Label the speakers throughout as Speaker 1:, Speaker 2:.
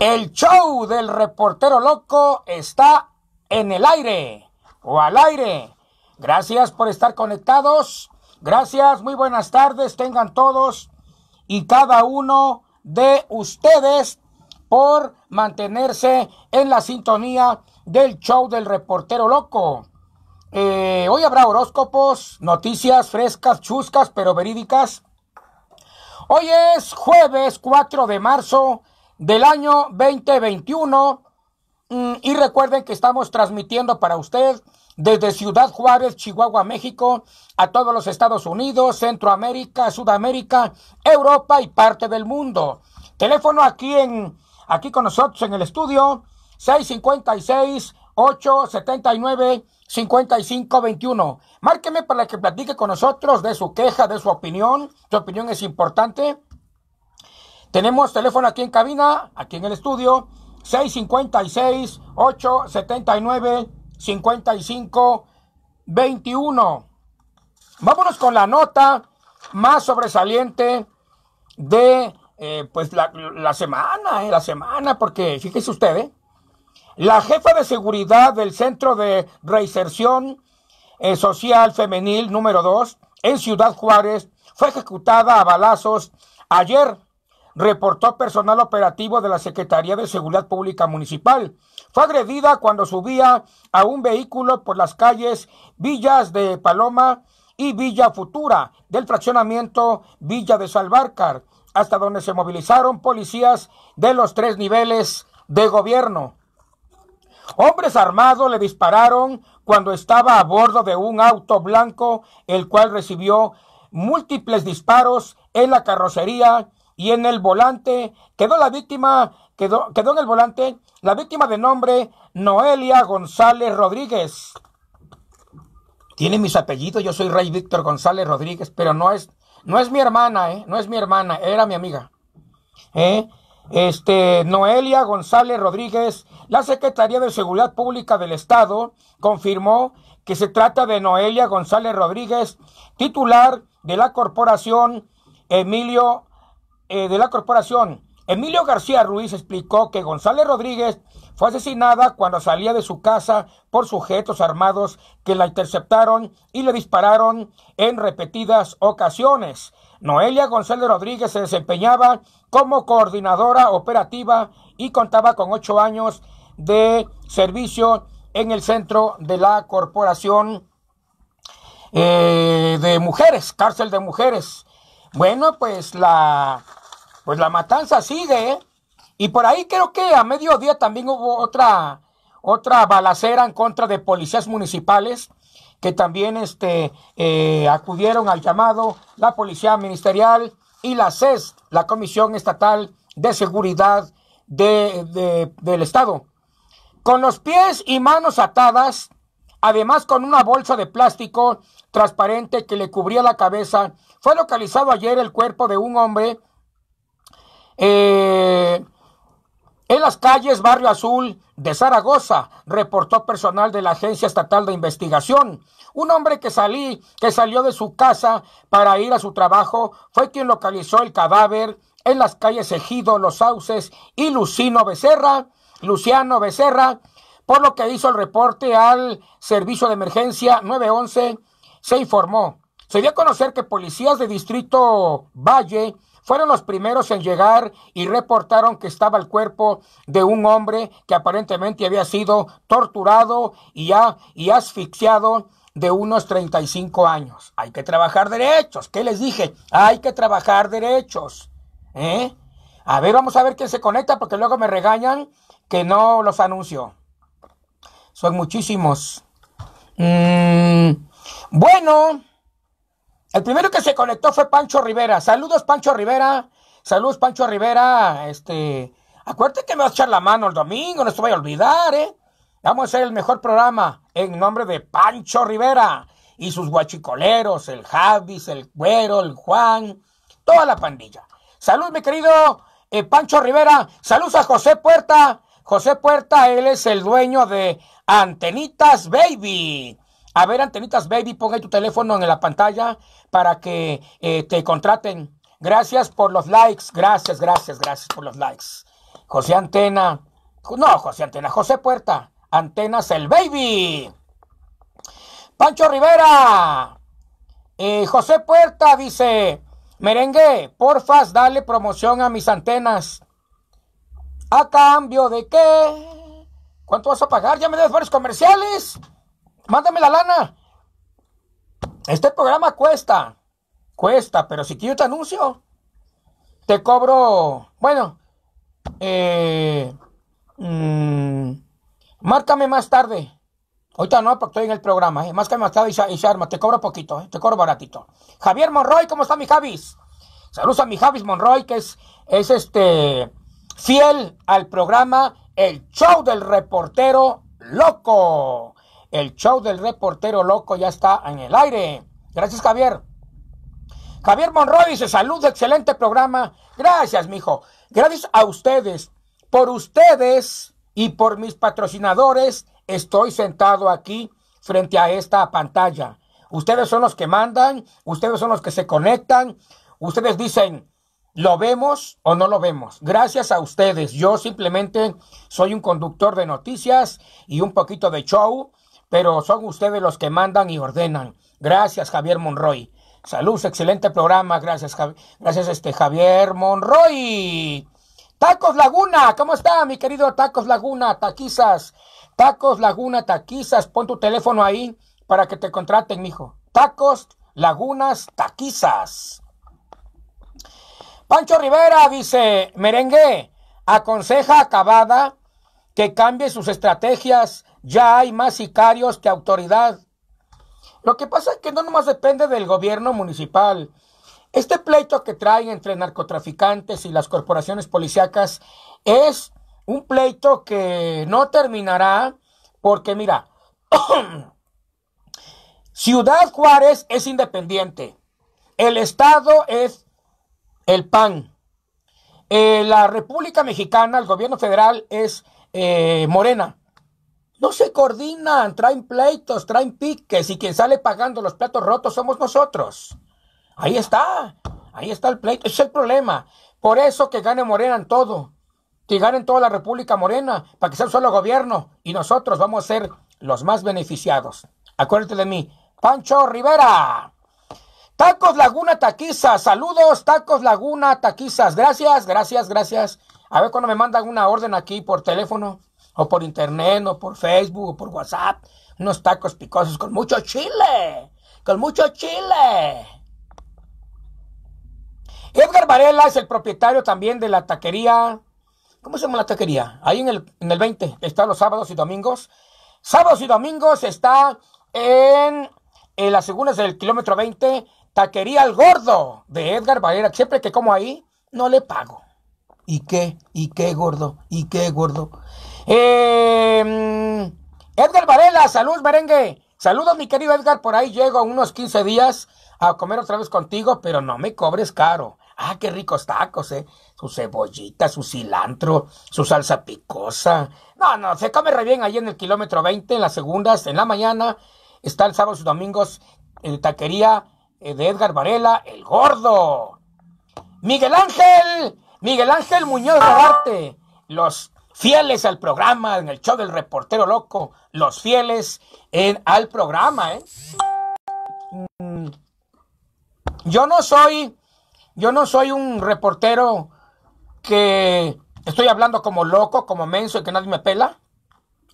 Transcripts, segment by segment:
Speaker 1: El show del reportero loco está en el aire o al aire. Gracias por estar conectados. Gracias, muy buenas tardes. Tengan todos y cada uno de ustedes por mantenerse en la sintonía del show del reportero loco. Eh, hoy habrá horóscopos, noticias frescas, chuscas, pero verídicas. Hoy es jueves 4 de marzo del año 2021. Mm, y recuerden que estamos transmitiendo para usted desde Ciudad Juárez, Chihuahua, México, a todos los Estados Unidos, Centroamérica, Sudamérica, Europa y parte del mundo. Teléfono aquí en aquí con nosotros en el estudio 656 879 5521. Márqueme para que platique con nosotros de su queja, de su opinión. Su opinión es importante. Tenemos teléfono aquí en cabina, aquí en el estudio, 656-879-5521. Vámonos con la nota más sobresaliente de eh, pues la, semana, eh, la semana, porque fíjese usted, eh. la jefa de seguridad del Centro de Reinserción eh, Social Femenil número 2 en Ciudad Juárez fue ejecutada a balazos ayer reportó personal operativo de la Secretaría de Seguridad Pública Municipal. Fue agredida cuando subía a un vehículo por las calles Villas de Paloma y Villa Futura del fraccionamiento Villa de Salvarcar, hasta donde se movilizaron policías de los tres niveles de gobierno. Hombres armados le dispararon cuando estaba a bordo de un auto blanco, el cual recibió múltiples disparos en la carrocería y en el volante quedó la víctima, quedó, quedó en el volante la víctima de nombre Noelia González Rodríguez. Tiene mis apellidos, yo soy Rey Víctor González Rodríguez, pero no es, no es mi hermana, ¿eh? no es mi hermana, era mi amiga. ¿eh? Este, Noelia González Rodríguez, la Secretaría de Seguridad Pública del Estado confirmó que se trata de Noelia González Rodríguez, titular de la corporación Emilio eh, de la corporación, Emilio García Ruiz, explicó que González Rodríguez fue asesinada cuando salía de su casa por sujetos armados que la interceptaron y le dispararon en repetidas ocasiones. Noelia González Rodríguez se desempeñaba como coordinadora operativa y contaba con ocho años de servicio en el centro de la corporación eh, de mujeres, cárcel de mujeres. Bueno, pues la pues la matanza sigue, ¿eh? Y por ahí creo que a mediodía también hubo otra, otra balacera en contra de policías municipales que también este, eh, acudieron al llamado, la Policía Ministerial y la CES, la Comisión Estatal de Seguridad del Estado. Con los pies y manos atadas, además con una bolsa de plástico transparente que le cubría la cabeza, fue localizado ayer el cuerpo de un hombre eh, en las calles Barrio Azul de Zaragoza, reportó personal de la Agencia Estatal de Investigación. Un hombre que, salí, que salió de su casa para ir a su trabajo fue quien localizó el cadáver en las calles Ejido, Los Sauces y Lucino Becerra, Luciano Becerra, por lo que hizo el reporte al Servicio de Emergencia 911, se informó. Se dio a conocer que policías de Distrito Valle fueron los primeros en llegar y reportaron que estaba el cuerpo de un hombre que aparentemente había sido torturado y, ya, y asfixiado de unos 35 años. Hay que trabajar derechos. ¿Qué les dije? Hay que trabajar derechos. ¿Eh? A ver, vamos a ver quién se conecta porque luego me regañan que no los anuncio. Son muchísimos. Mm, bueno, el primero que se conectó fue Pancho Rivera. Saludos, Pancho Rivera. Saludos, Pancho Rivera. Este, acuérdate que me vas a echar la mano el domingo, no se voy a olvidar, ¿eh? Vamos a hacer el mejor programa en nombre de Pancho Rivera y sus guachicoleros, el Javis, el Cuero, el Juan, toda la pandilla. Salud, mi querido eh, Pancho Rivera. Saludos a José Puerta. José Puerta, él es el dueño de Antenitas Baby. A ver, antenitas baby, ponga tu teléfono en la pantalla para que eh, te contraten. Gracias por los likes, gracias, gracias, gracias por los likes. José Antena, no, José Antena, José Puerta, Antenas el baby. Pancho Rivera, eh, José Puerta dice, merengue, porfas, dale promoción a mis antenas. ¿A cambio de qué? ¿Cuánto vas a pagar? ¿Ya me das varios comerciales? mándame la lana. Este programa cuesta, cuesta, pero si quiero te anuncio, te cobro, bueno, eh, mm, márcame más tarde. Ahorita no, porque estoy en el programa, eh. más tarde y se, arma, te cobro poquito, eh, te cobro baratito. Javier Monroy, ¿cómo está mi Javis? Saludos a mi Javis Monroy, que es, es este, fiel al programa El Show del Reportero Loco. El show del reportero loco ya está en el aire. Gracias, Javier. Javier Monroy dice, salud, excelente programa. Gracias, mijo. Gracias a ustedes. Por ustedes y por mis patrocinadores estoy sentado aquí frente a esta pantalla. Ustedes son los que mandan, ustedes son los que se conectan, ustedes dicen, ¿lo vemos o no lo vemos? Gracias a ustedes. Yo simplemente soy un conductor de noticias y un poquito de show pero son ustedes los que mandan y ordenan. Gracias, Javier Monroy. Salud, excelente programa. Gracias, gracias este Javier Monroy. Tacos Laguna, ¿cómo está mi querido Tacos Laguna, Taquizas? Tacos Laguna, Taquizas, pon tu teléfono ahí para que te contraten, mijo. Tacos Lagunas, Taquizas. Pancho Rivera dice, merengue, aconseja acabada que cambie sus estrategias ya hay más sicarios que autoridad. Lo que pasa es que no nomás depende del gobierno municipal. Este pleito que trae entre narcotraficantes y las corporaciones policíacas es un pleito que no terminará porque mira, Ciudad Juárez es independiente, el Estado es el PAN, eh, la República Mexicana, el gobierno federal es eh, Morena, no se coordinan, traen pleitos, traen piques y quien sale pagando los platos rotos somos nosotros. Ahí está, ahí está el pleito, es el problema. Por eso que gane Morena en todo, que gane toda la República Morena, para que sea solo gobierno y nosotros vamos a ser los más beneficiados. Acuérdate de mí, Pancho Rivera. Tacos Laguna Taquizas, saludos, Tacos Laguna Taquisas, gracias, gracias, gracias. A ver cuando me mandan una orden aquí por teléfono o por internet, o por Facebook, o por WhatsApp, unos tacos picosos con mucho chile, con mucho chile. Edgar Varela es el propietario también de la taquería, ¿cómo se llama la taquería? Ahí en el, 20, está los sábados y domingos. Sábados y domingos está en, en las segundas del kilómetro 20, Taquería al Gordo de Edgar Varela. Siempre que como ahí, no le pago. ¿Y qué? ¿Y qué gordo? ¿Y qué gordo? Eh, mm, Edgar Varela, salud, merengue. Saludos, mi querido Edgar. Por ahí llego unos 15 días a comer otra vez contigo, pero no me cobres caro. Ah, qué ricos tacos, ¿eh? Su cebollita, su cilantro, su salsa picosa. No, no, se come re bien ahí en el kilómetro 20, en las segundas, en la mañana. Está el sábado y domingos en taquería eh, de Edgar Varela, el gordo. Miguel Ángel, Miguel Ángel Muñoz Arte los fieles al programa, en el show del reportero loco, los fieles al programa, ¿eh? Mm. Yo no soy, yo no soy un reportero que estoy hablando como loco, como menso y que nadie me pela.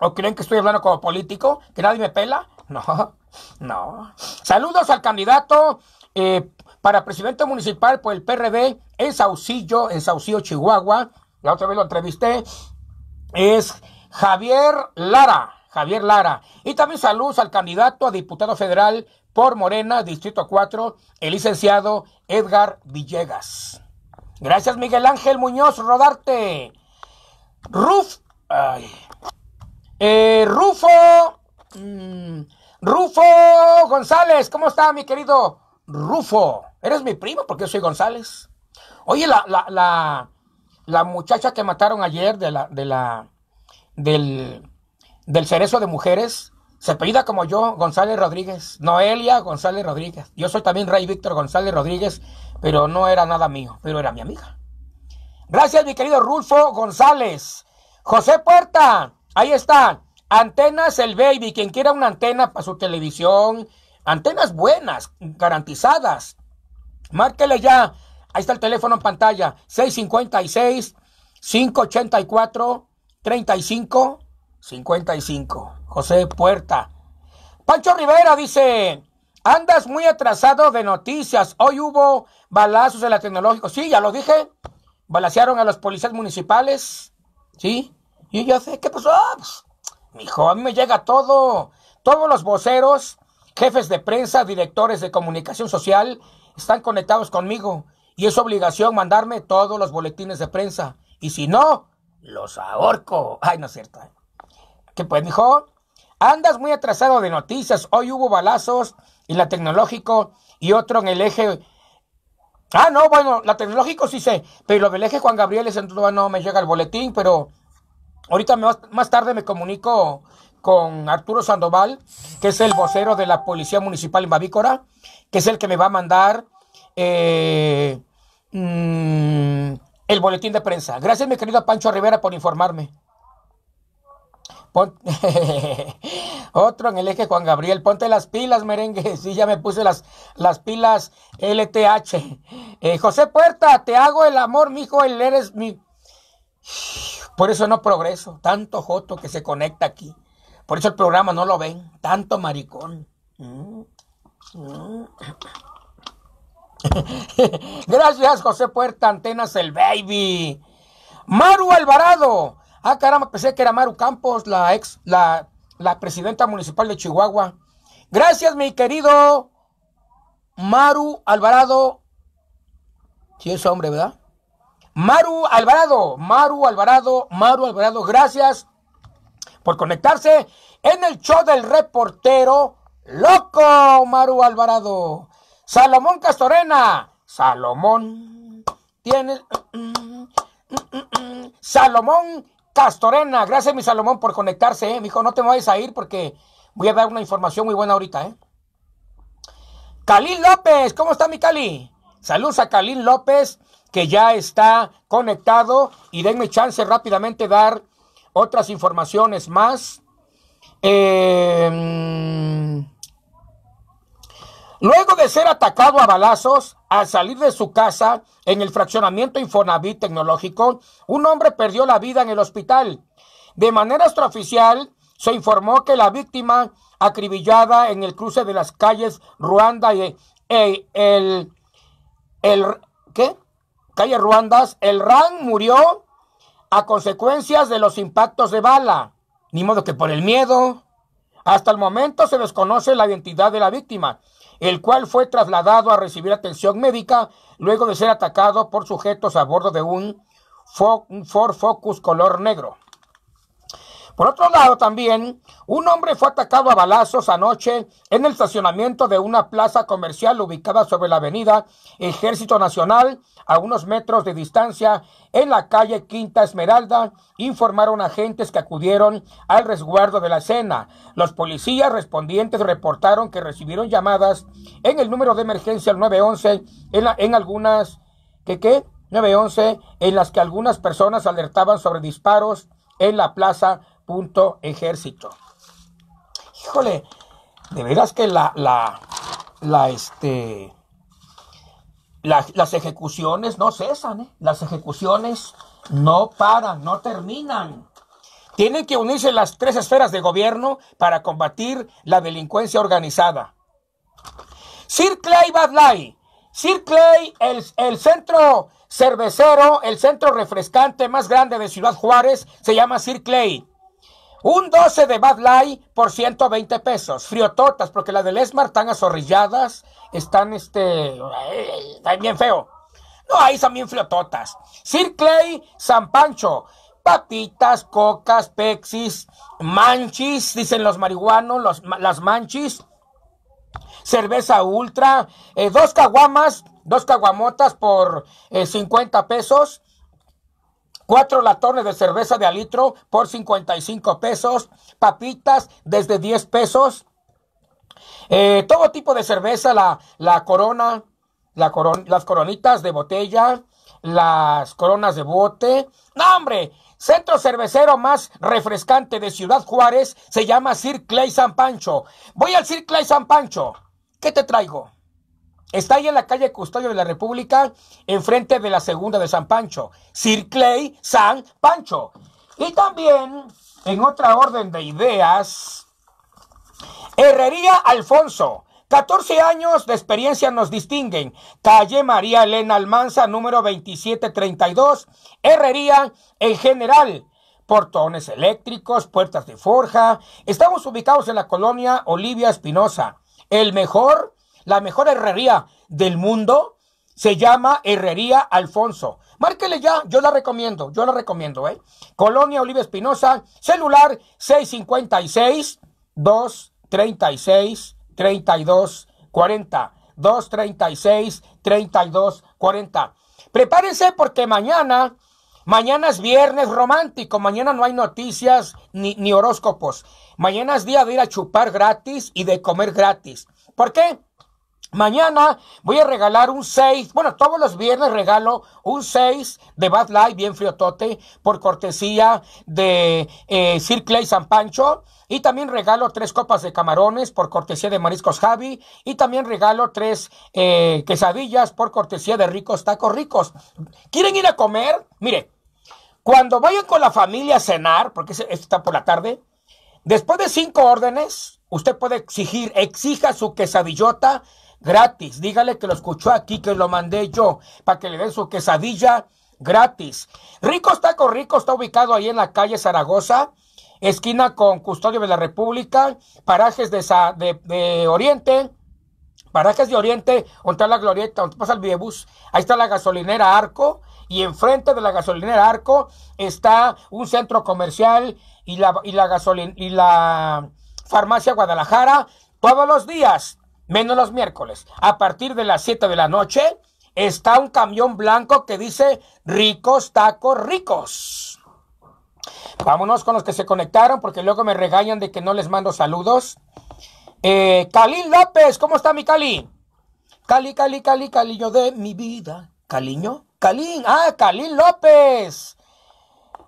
Speaker 1: ¿O creen que estoy hablando como político, que nadie me pela? No, no. Saludos al candidato eh, para presidente municipal por el PRD en Saucillo, en Saucillo, Chihuahua. La otra vez lo entrevisté es Javier Lara. Javier Lara. Y también saludos al candidato a diputado federal por Morena, Distrito 4, el licenciado Edgar Villegas. Gracias, Miguel Ángel Muñoz Rodarte. Ruf, eh, Rufo. Mm, Rufo González. ¿Cómo está, mi querido Rufo? Eres mi primo porque yo soy González. Oye, la, la, la, la muchacha que mataron ayer de la, de la, del, del cerezo de mujeres, se apellida como yo, González Rodríguez, Noelia González Rodríguez. Yo soy también Rey Víctor González Rodríguez, pero no era nada mío, pero era mi amiga. Gracias, mi querido Rulfo González. José Puerta, ahí está. Antenas el Baby, quien quiera una antena para su televisión, antenas buenas, garantizadas. Márquele ya Ahí está el teléfono en pantalla, 656-584-3555. José Puerta. Pancho Rivera dice, andas muy atrasado de noticias. Hoy hubo balazos en la tecnológica. Sí, ya lo dije. Balasearon a los policías municipales. Sí. Y yo sé, ¿qué pasó? mi ah, pues, mijo, a mí me llega todo. Todos los voceros, jefes de prensa, directores de comunicación social, están conectados conmigo y es obligación mandarme todos los boletines de prensa. Y si no, los ahorco. Ay, no es cierto. ¿Qué pues, dijo Andas muy atrasado de noticias. Hoy hubo balazos en la tecnológico y otro en el eje. Ah, no, bueno, la tecnológico sí sé, pero lo del eje Juan Gabriel es no me llega el boletín, pero ahorita más tarde me comunico con Arturo Sandoval, que es el vocero de la Policía Municipal en Bavícora, que es el que me va a mandar eh, mm, el boletín de prensa. Gracias, mi querido Pancho Rivera, por informarme. Otro en el eje, Juan Gabriel. Ponte las pilas, merengue. Sí, ya me puse las, las pilas LTH. Eh, José Puerta, te hago el amor, mijo. Él eres mi. Por eso no progreso. Tanto joto que se conecta aquí. Por eso el programa no lo ven. Tanto maricón. Mm, mm. Gracias, José Puerta, Antenas, el baby. Maru Alvarado. Ah, caramba, pensé que era Maru Campos, la ex, la, presidenta municipal de Chihuahua. Gracias, mi querido Maru Alvarado. Sí, es hombre, ¿verdad? Maru Alvarado, Maru Alvarado, Maru Alvarado, gracias por conectarse en el show del reportero loco, Maru Alvarado. Salomón Castorena. Salomón tiene. Salomón Castorena. Gracias, mi Salomón, por conectarse. ¿eh? Mijo, no te vayas a ir porque voy a dar una información muy buena ahorita. ¿eh? Kalin López. ¿Cómo está mi Cali? Saludos a Kalin López, que ya está conectado. Y denme chance rápidamente dar otras informaciones más. Eh. Luego de ser atacado a balazos al salir de su casa en el fraccionamiento Infonavit Tecnológico, un hombre perdió la vida en el hospital. De manera extraoficial, se informó que la víctima acribillada en el cruce de las calles Ruanda y e, el, el, ¿qué? Calle Ruandas, el RAN murió a consecuencias de los impactos de bala. Ni modo que por el miedo. Hasta el momento se desconoce la identidad de la víctima el cual fue trasladado a recibir atención médica luego de ser atacado por sujetos a bordo de un Ford Focus color negro. Por otro lado, también un hombre fue atacado a balazos anoche en el estacionamiento de una plaza comercial ubicada sobre la avenida Ejército Nacional, a unos metros de distancia, en la calle Quinta Esmeralda, informaron agentes que acudieron al resguardo de la escena. Los policías respondientes reportaron que recibieron llamadas en el número de emergencia 911 en, en algunas que qué 911 en las que algunas personas alertaban sobre disparos en la plaza punto ejército. Híjole, de veras que la, la, este, las ejecuciones no cesan, ¿eh? las ejecuciones no paran, no terminan. Tienen que unirse las tres esferas de gobierno para combatir la delincuencia organizada. Sir Clay Badlai, el, el centro cervecero, el centro refrescante más grande de Ciudad Juárez, se llama Sir Clay. Un 12 de Bad Light por 120 pesos. Friototas, porque las de Lesmar están azorrilladas, están este. Están bien feo. No, ahí también bien friototas. Sir Clay, San Pancho. Papitas, cocas, pexis, manchis, dicen los marihuanos, las manchis. Cerveza ultra, eh, dos caguamas, dos caguamotas por 50 eh, pesos cuatro latones de cerveza de alitro por 55 pesos, papitas desde 10 pesos, eh, todo tipo de cerveza, la, la corona, la las coronitas de botella, las coronas de bote. ¡No, hombre! Centro cervecero más refrescante de Ciudad Juárez se llama Sir San Pancho. Voy al Sir San Pancho. ¿Qué te traigo? Está ahí en la calle Custodio de la República, enfrente de la segunda de San Pancho. Sir Clay San Pancho. Y también, en otra orden de ideas, Herrería Alfonso. 14 años de experiencia nos distinguen. Calle María Elena Almanza, número 2732. Herrería en general portones eléctricos, puertas de forja. Estamos ubicados en la colonia Olivia Espinosa. El mejor la mejor herrería del mundo se llama Herrería Alfonso. Márquele ya, yo la recomiendo, yo la recomiendo, ¿eh? Colonia Oliva Espinosa, celular 656 236 3240. 236 3240. Prepárense porque mañana, mañana es viernes romántico, mañana no hay noticias ni horóscopos. Mañana es día de ir a chupar gratis y de comer gratis. ¿Por qué? Mañana voy a regalar un 6. Bueno, todos los viernes regalo un 6 de Bad Light, bien friotote, por cortesía de eh, Sir Clay San Pancho. Y también regalo tres copas de camarones por cortesía de Mariscos Javi. Y también regalo tres eh, quesadillas por cortesía de Ricos Tacos Ricos. ¿Quieren ir a comer? Mire, cuando vayan con la familia a cenar, porque está por la tarde, después de cinco órdenes, usted puede exigir, exija su quesadillota gratis. Dígale que lo escuchó aquí, que lo mandé yo, para que le den su quesadilla gratis. Rico está con Rico está ubicado ahí en la calle Zaragoza, esquina con Custodio de la República, parajes de, de, Oriente. Parajes de Oriente, donde está la glorieta, donde pasa el videobús, ahí está la gasolinera Arco, y enfrente de la gasolinera Arco está un centro comercial y la, y y la farmacia Guadalajara. Todos los días menos los miércoles. A partir de las 7 de la noche está un camión blanco que dice ricos tacos ricos. Vámonos con los que se conectaron porque luego me regañan de que no les mando saludos. Eh, Cali López, ¿cómo está mi Cali? Cali, Cali, Cali, Caliño de mi vida. Caliño, Calín, ah, Calín López.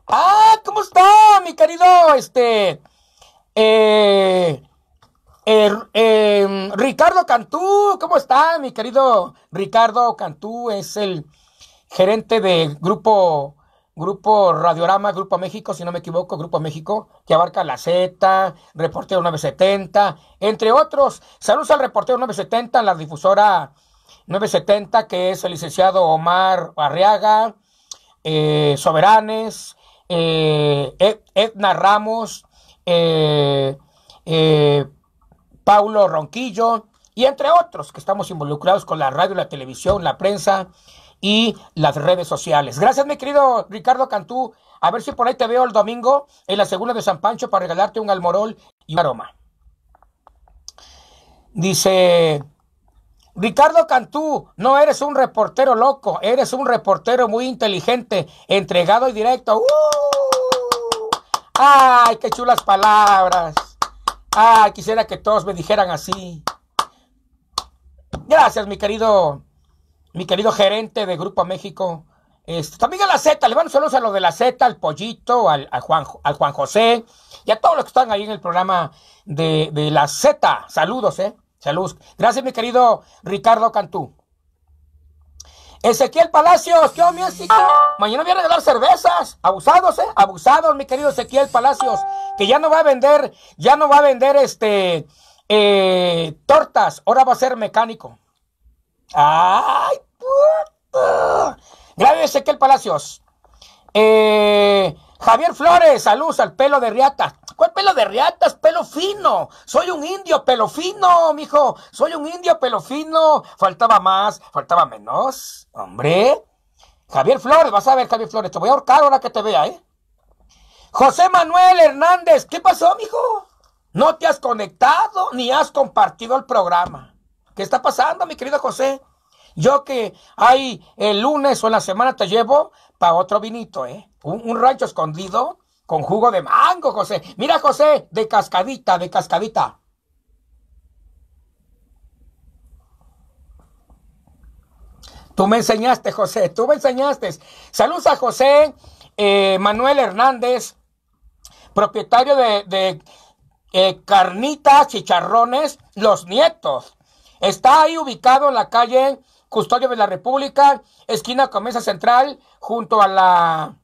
Speaker 1: Ah, ¿cómo está mi querido este? Eh, eh, em, Ricardo Cantú, ¿cómo está mi querido Ricardo Cantú? Es el gerente de Grupo, Grupo Radiorama, Grupo México, si no me equivoco, Grupo México, que abarca La Z, Reportero 970, entre otros. Saludos al Reportero 970, la difusora 970, que es el licenciado Omar Arriaga, eh, Soberanes, eh, Edna Ramos, eh, Paulo Ronquillo y entre otros que estamos involucrados con la radio, la televisión, la prensa y las redes sociales. Gracias, mi querido Ricardo Cantú. A ver si por ahí te veo el domingo en la segunda de San Pancho para regalarte un almorol y un aroma. Dice Ricardo Cantú, no eres un reportero loco, eres un reportero muy inteligente, entregado y directo. ¡Uh! ¡Ay, qué chulas palabras! Ah, quisiera que todos me dijeran así. Gracias, mi querido, mi querido gerente de Grupo México. Este, también a la Z, le mando saludos a lo de la Z, al Pollito, al, Juan, al Juan José y a todos los que están ahí en el programa de, de la Z. Saludos, ¿eh? Saludos. Gracias, mi querido Ricardo Cantú. Ezequiel Palacios, ¿qué onda, Mañana viene a dar cervezas. Abusados, ¿eh? Abusados, mi querido Ezequiel Palacios. Que ya no va a vender, ya no va a vender este eh, tortas. Ahora va a ser mecánico. ¡Ay, puta! Ezequiel Palacios. Eh, Javier Flores, saludos al pelo de Riata. ¿Cuál pelo de riatas? Pelo fino. Soy un indio, pelo fino, mijo. Soy un indio, pelo fino. Faltaba más, faltaba menos. Hombre. Javier Flores, vas a ver, Javier Flores. Te voy a ahorcar ahora que te vea, ¿eh? José Manuel Hernández, ¿qué pasó, mijo? No te has conectado ni has compartido el programa. ¿Qué está pasando, mi querido José? Yo que hay el lunes o en la semana te llevo para otro vinito, ¿eh? Un, un rancho escondido con jugo de mango, José. Mira, José, de cascadita, de cascadita. Tú me enseñaste, José, tú me enseñaste. Saludos a José eh, Manuel Hernández, propietario de, eh, Carnitas Chicharrones, Los Nietos. Está ahí ubicado en la calle Custodio de la República, esquina Comesa Central, junto a la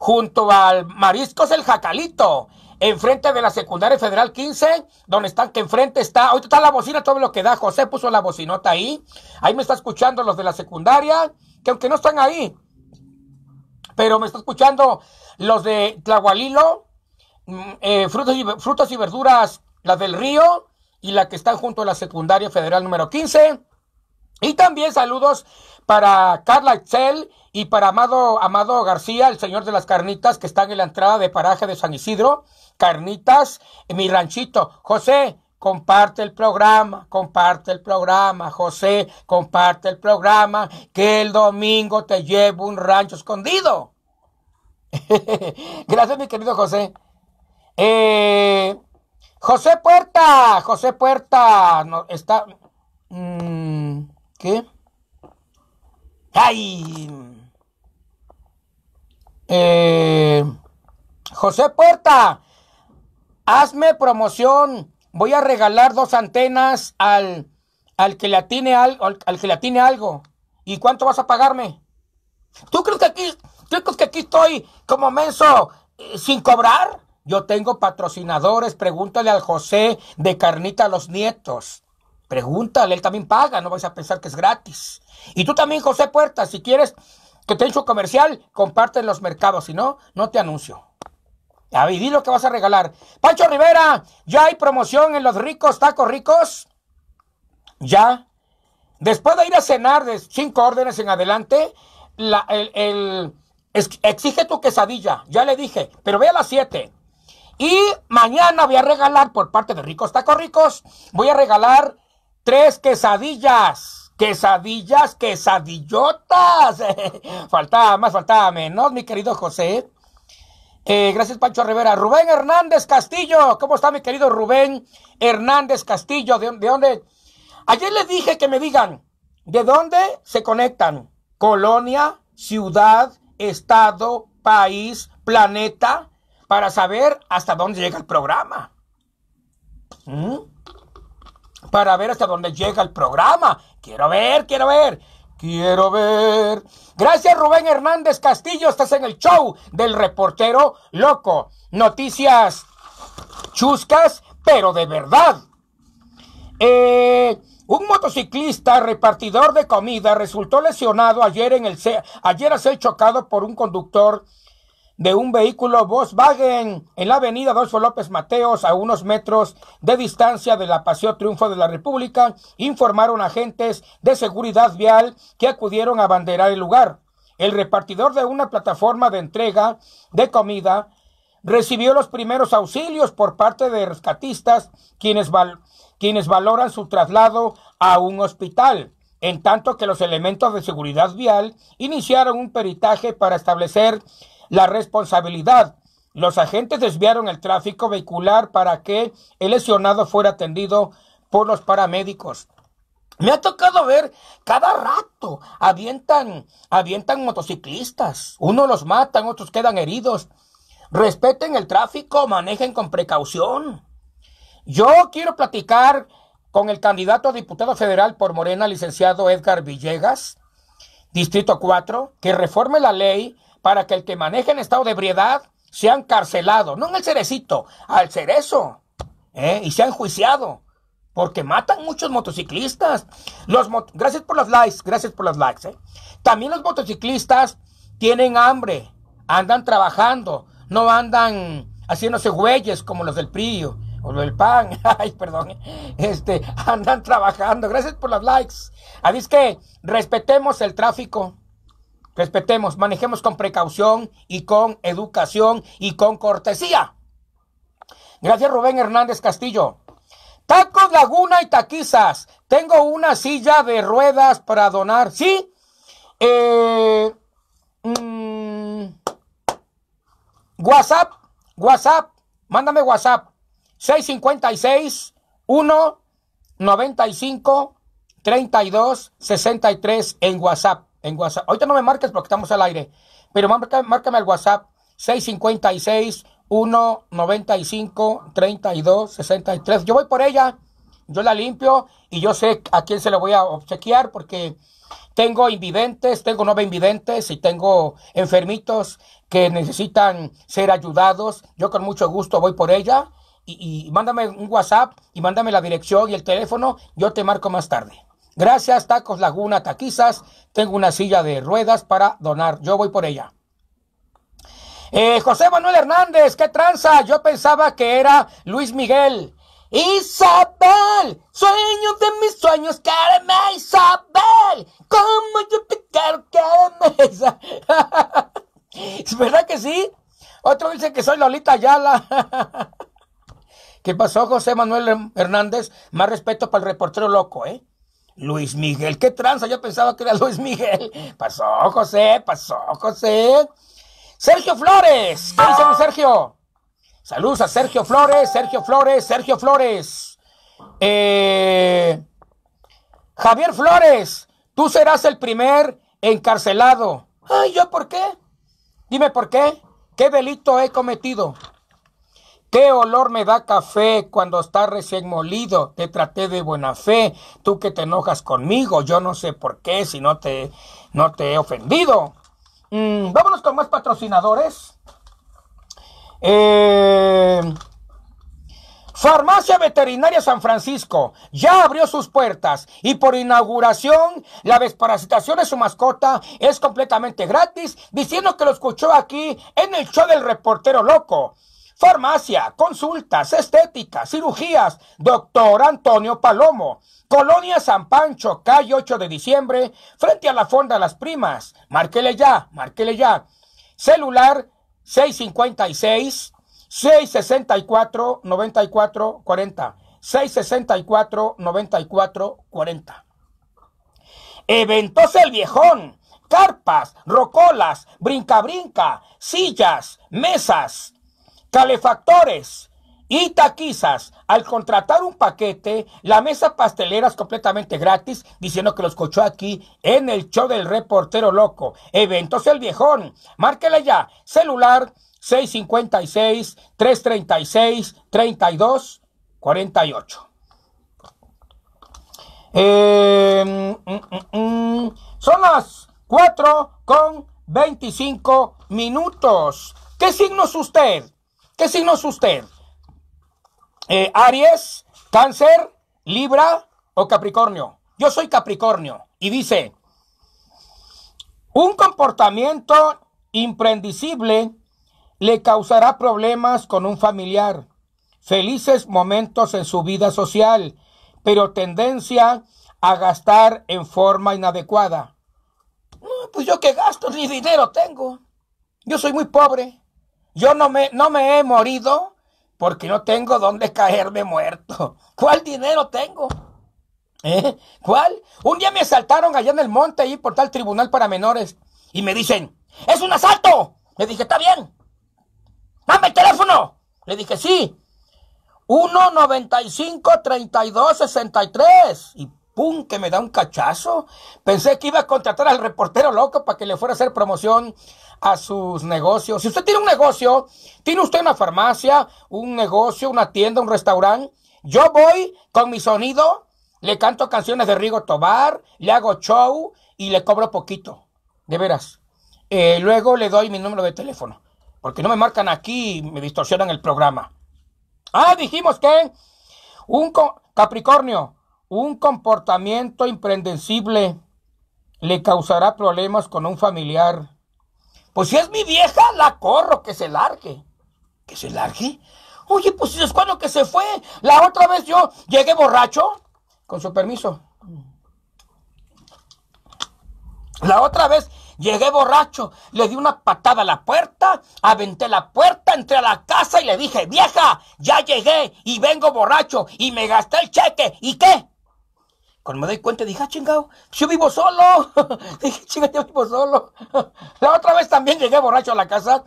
Speaker 1: junto al Mariscos El Jacalito, enfrente de la Secundaria Federal 15, donde están, que enfrente está, ahorita está la bocina, todo lo que da, José puso la bocinota ahí, ahí me está escuchando los de la secundaria, que aunque no están ahí, pero me está escuchando los de Tlahualilo, mm, eh, frutas, y, frutas y verduras, la del río, y la que están junto a la Secundaria Federal número 15, y también saludos para Carla Excel y para Amado, Amado García, el señor de las carnitas, que está en la entrada de paraje de San Isidro, carnitas, eh, mi ranchito. José, comparte el programa, comparte el programa, José, comparte el programa, que el domingo te llevo un rancho escondido. Gracias, mi querido José. Eh, José Puerta, José Puerta, no, está... Mm, ¿Qué? ¡Ay! Eh, José Puerta, hazme promoción. Voy a regalar dos antenas al, al que le atine al, que algo. ¿Y cuánto vas a pagarme? ¿Tú crees que aquí, que aquí estoy como menso eh, sin cobrar? Yo tengo patrocinadores, pregúntale al José de Carnita a los nietos. Pregúntale, él también paga, no vas a pensar que es gratis. Y tú también, José Puerta, si quieres que te he comercial, comparte los mercados, si no, no te anuncio. A di lo que vas a regalar. Pancho Rivera, ya hay promoción en los ricos tacos ricos. Ya. Después de ir a cenar de cinco órdenes en adelante, el, exige tu quesadilla. Ya le dije, pero ve a las siete. Y mañana voy a regalar, por parte de Ricos Tacos Ricos, voy a regalar tres quesadillas quesadillas, quesadillotas. faltaba más, faltaba menos, mi querido José. Eh, gracias, Pancho Rivera. Rubén Hernández Castillo. ¿Cómo está, mi querido Rubén Hernández Castillo? ¿De, dónde? Ayer les dije que me digan de dónde se conectan colonia, ciudad, estado, país, planeta, para saber hasta dónde llega el programa. ¿Mm? para ver hasta dónde llega el programa. Quiero ver, quiero ver. Quiero ver. Gracias Rubén Hernández Castillo, estás en el show del reportero loco. Noticias chuscas, pero de verdad. Eh, un motociclista repartidor de comida resultó lesionado ayer, en el, ayer a ser chocado por un conductor de un vehículo Volkswagen en la avenida Dos López Mateos, a unos metros de distancia de la Paseo Triunfo de la República, informaron agentes de seguridad vial que acudieron a abanderar el lugar. El repartidor de una plataforma de entrega de comida recibió los primeros auxilios por parte de rescatistas, quienes, quienes valoran su traslado a un hospital en tanto que los elementos de seguridad vial iniciaron un peritaje para establecer la responsabilidad. Los agentes desviaron el tráfico vehicular para que el lesionado fuera atendido por los paramédicos. Me ha tocado ver cada rato avientan, avientan motociclistas. Unos los matan, otros quedan heridos. Respeten el tráfico, manejen con precaución. Yo quiero platicar con el candidato a diputado federal por Morena, licenciado Edgar Villegas, Distrito 4, que reforme la ley para que el que maneje en estado de ebriedad sea encarcelado, no en el cerecito, al cerezo, ¿eh? y sea enjuiciado, porque matan muchos motociclistas. Los gracias por las likes, gracias por las likes. ¿eh? También los motociclistas tienen hambre, andan trabajando, no andan haciéndose güeyes como los del PRI o los del PAN, ay, perdón, este, andan trabajando. Gracias por los likes. Así que respetemos el tráfico Respetemos, manejemos con precaución y con educación y con cortesía. Gracias Rubén Hernández Castillo. Tacos Laguna y Taquizas. Tengo una silla de ruedas para donar. Sí. Eh, mm, WhatsApp. WhatsApp. Mándame WhatsApp. 656 195 3263 32 63 en WhatsApp en WhatsApp. Ahorita no me marques porque estamos al aire, pero márcame, márcame al WhatsApp 656 195 32 63. Yo voy por ella, yo la limpio y yo sé a quién se le voy a obsequiar porque tengo invidentes, tengo no invidentes y tengo enfermitos que necesitan ser ayudados. Yo con mucho gusto voy por ella y mándame un WhatsApp y mándame la dirección y el teléfono. Yo te marco más tarde. Gracias, Tacos Laguna Taquizas. Tengo una silla de ruedas para donar. Yo voy por ella. Eh, José Manuel Hernández, qué tranza. Yo pensaba que era Luis Miguel. Isabel, sueño de mis sueños, quédame Isabel, Cómo yo te quiero, quédame Isabel. ¿Es verdad que sí? Otro dice que soy Lolita Ayala. ¿Qué pasó, José Manuel Hernández? Más respeto para el reportero loco, ¿eh? Luis Miguel, qué tranza, yo pensaba que era Luis Miguel. Pasó, José, pasó, José. Sergio Flores, ¿qué dice Sergio? Saludos a Sergio Flores, Sergio Flores, Sergio Flores. Eh, Javier Flores, tú serás el primer encarcelado. Ay, ¿yo por qué? Dime por qué. ¿Qué delito he cometido? ¿Qué olor me da café cuando está recién molido? Te traté de buena fe, tú que te enojas conmigo, yo no sé por qué, si no te, no te he ofendido. Mm, vámonos con más patrocinadores. Eh, Farmacia Veterinaria San Francisco ya abrió sus puertas y por inauguración la desparasitación de su mascota es completamente gratis, diciendo que lo escuchó aquí en el show del reportero loco farmacia, consultas, estéticas, cirugías, doctor Antonio Palomo, Colonia San Pancho, calle 8 de diciembre, frente a la Fonda Las Primas. Márquele ya, márquele ya. Celular 656 664 9440. 664 9440. Eventos El Viejón. Carpas, rocolas, brinca-brinca, sillas, mesas, calefactores y taquizas. Al contratar un paquete, la mesa pastelera es completamente gratis, diciendo que lo escuchó aquí en el show del reportero loco. Eventos el viejón. Márquele ya. Celular 656-336-3248. Eh, mm, mm, mm. son las 4 con 25 minutos. ¿Qué signos usted? ¿Qué signo es usted? Eh, Aries, Cáncer, Libra o Capricornio. Yo soy Capricornio y dice, un comportamiento impredecible le causará problemas con un familiar, felices momentos en su vida social, pero tendencia a gastar en forma inadecuada. No, pues yo qué gasto, ni dinero tengo. Yo soy muy pobre. Yo no me, no me he morido porque no tengo dónde caerme muerto. ¿Cuál dinero tengo? ¿Eh? ¿Cuál? Un día me asaltaron allá en el monte, ahí por tal tribunal para menores. Y me dicen, ¡es un asalto! Le dije, está bien. ¡Dame el teléfono! Le dije, sí. 1-95-32-63. Y ¡pum! que me da un cachazo. Pensé que iba a contratar al reportero loco para que le fuera a hacer promoción a sus negocios. Si usted tiene un negocio, tiene usted una farmacia, un negocio, una tienda, un restaurante, yo voy con mi sonido, le canto canciones de Rigo Tobar, le hago show y le cobro poquito, de veras. Eh, luego le doy mi número de teléfono, porque no me marcan aquí y me distorsionan el programa. Ah, dijimos que un Capricornio, un comportamiento imprendecible le causará problemas con un familiar pues si es mi vieja, la corro, que se largue. ¿Que se largue? Oye, pues si es cuando que se fue. La otra vez yo llegué borracho, con su permiso. La otra vez llegué borracho, le di una patada a la puerta, aventé la puerta, entré a la casa y le dije, vieja, ya llegué y vengo borracho y me gasté el cheque. ¿Y qué? Cuando me doy cuenta dije, ah, chingado, yo vivo solo. dije, chingado, yo vivo solo. la otra vez también llegué borracho a la casa.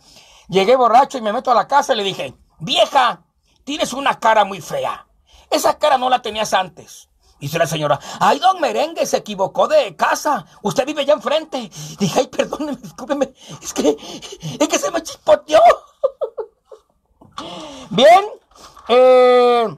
Speaker 1: Llegué borracho y me meto a la casa y le dije, vieja, tienes una cara muy fea. Esa cara no la tenías antes. Dice la señora, ay, don Merengue, se equivocó de casa. Usted vive allá enfrente. Dije, ay, perdóneme, discúlpeme. Es que, es que se me chispoteó. Bien, eh,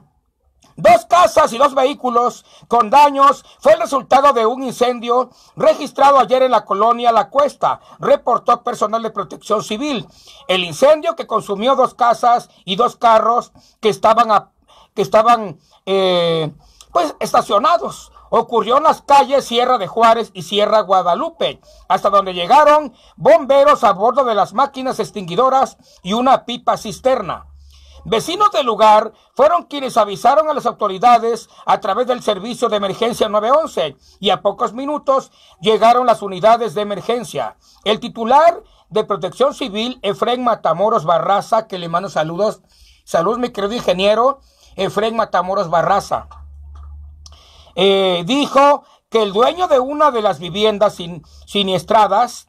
Speaker 1: Dos casas y dos vehículos con daños fue el resultado de un incendio registrado ayer en la colonia La Cuesta, reportó personal de protección civil. El incendio que consumió dos casas y dos carros que estaban, que estaban eh, pues, estacionados ocurrió en las calles Sierra de Juárez y Sierra Guadalupe, hasta donde llegaron bomberos a bordo de las máquinas extinguidoras y una pipa cisterna. Vecinos del lugar fueron quienes avisaron a las autoridades a través del servicio de emergencia 911 y a pocos minutos llegaron las unidades de emergencia. El titular de Protección Civil, Efren Matamoros Barraza, que le mando saludos. Saludos, mi querido ingeniero, Efren Matamoros Barraza. Eh, dijo que el dueño de una de las viviendas siniestradas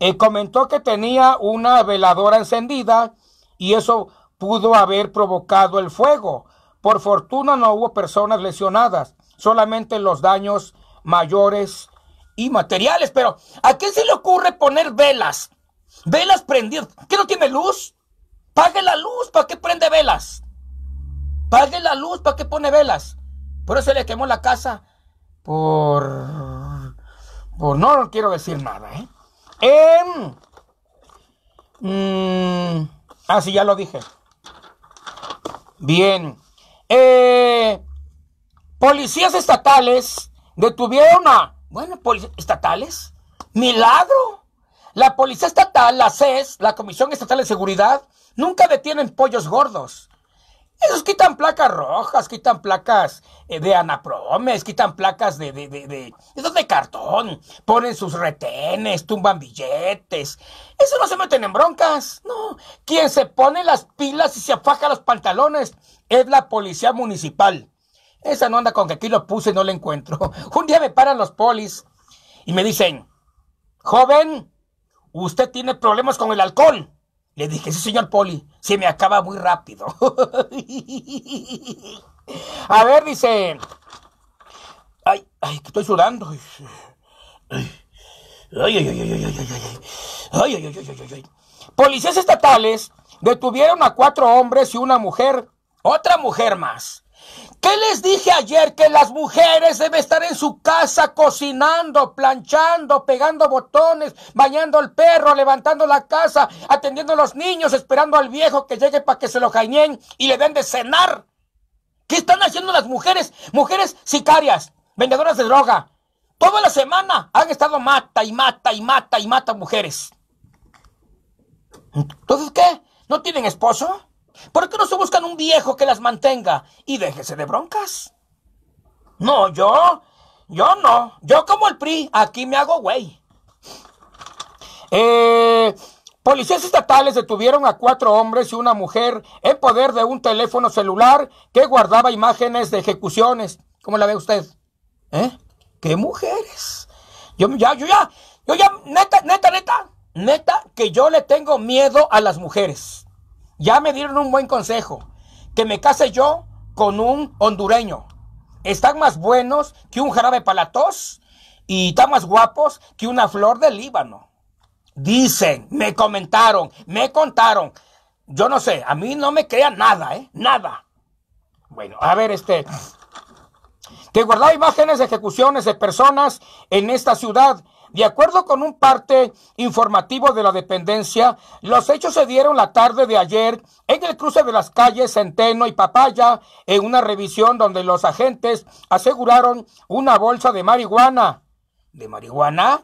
Speaker 1: eh, comentó que tenía una veladora encendida y eso pudo haber provocado el fuego. Por fortuna no hubo personas lesionadas, solamente los daños mayores y materiales. Pero, ¿a qué se le ocurre poner velas? Velas prendidas. ¿Qué no tiene luz? Pague la luz, ¿para qué prende velas? Pague la luz, ¿para qué pone velas? Por eso le quemó la casa. Por. Por no quiero decir nada, ¿eh? Mm, ah, sí, ya lo dije. Bien. Eh, policías estatales detuvieron a. Bueno, policías estatales. Milagro. La policía estatal, la CES, la Comisión Estatal de Seguridad, nunca detienen pollos gordos. Esos quitan placas rojas, quitan placas eh, de anapromes, quitan placas de, de, de, de, cartón, ponen sus retenes, tumban billetes. Eso no se meten en broncas, no. Quien se pone las pilas y se afaja los pantalones es la policía municipal. Esa no anda con que aquí lo puse y no le encuentro. Un día me paran los polis y me dicen, joven, usted tiene problemas con el alcohol. Le dije, sí, señor poli, se me acaba muy rápido. A ver, dice. Ay, ay, que estoy sudando. Ay, ay, ay, ay, ay, ay, ay, Policías estatales detuvieron a cuatro hombres y una mujer, otra mujer más. ¿Qué les dije ayer? Que las mujeres deben estar en su casa cocinando, planchando, pegando botones, bañando al perro, levantando la casa, atendiendo a los niños, esperando al viejo que llegue para que se lo jañen y le den de cenar. ¿Qué están haciendo las mujeres? Mujeres sicarias, vendedoras de droga. Toda la semana han estado mata y mata y mata y mata mujeres. Entonces, ¿qué? ¿No tienen esposo? ¿Por qué no se buscan un viejo que las mantenga? Y déjese de broncas. No, yo, yo no. Yo como el PRI, aquí me hago güey. Eh, Policías estatales detuvieron a cuatro hombres y una mujer en poder de un teléfono celular que guardaba imágenes de ejecuciones. ¿Cómo la ve usted? ¿Eh? ¿Qué mujeres? Yo ya, yo ya, yo ya, neta, neta, neta, neta, que yo le tengo miedo a las mujeres. Ya me dieron un buen consejo, que me case yo con un hondureño. Están más buenos que un jarabe palatos y están más guapos que una flor del Líbano. Dicen, me comentaron, me contaron. Yo no sé, a mí no me crean nada, ¿eh? Nada. Bueno, a ver, este. Que guardaba imágenes de ejecuciones de personas en esta ciudad. De acuerdo con un parte informativo de la dependencia, los hechos se dieron la tarde de ayer en el cruce de las calles Centeno y Papaya, en una revisión donde los agentes aseguraron una bolsa de marihuana. ¿De marihuana?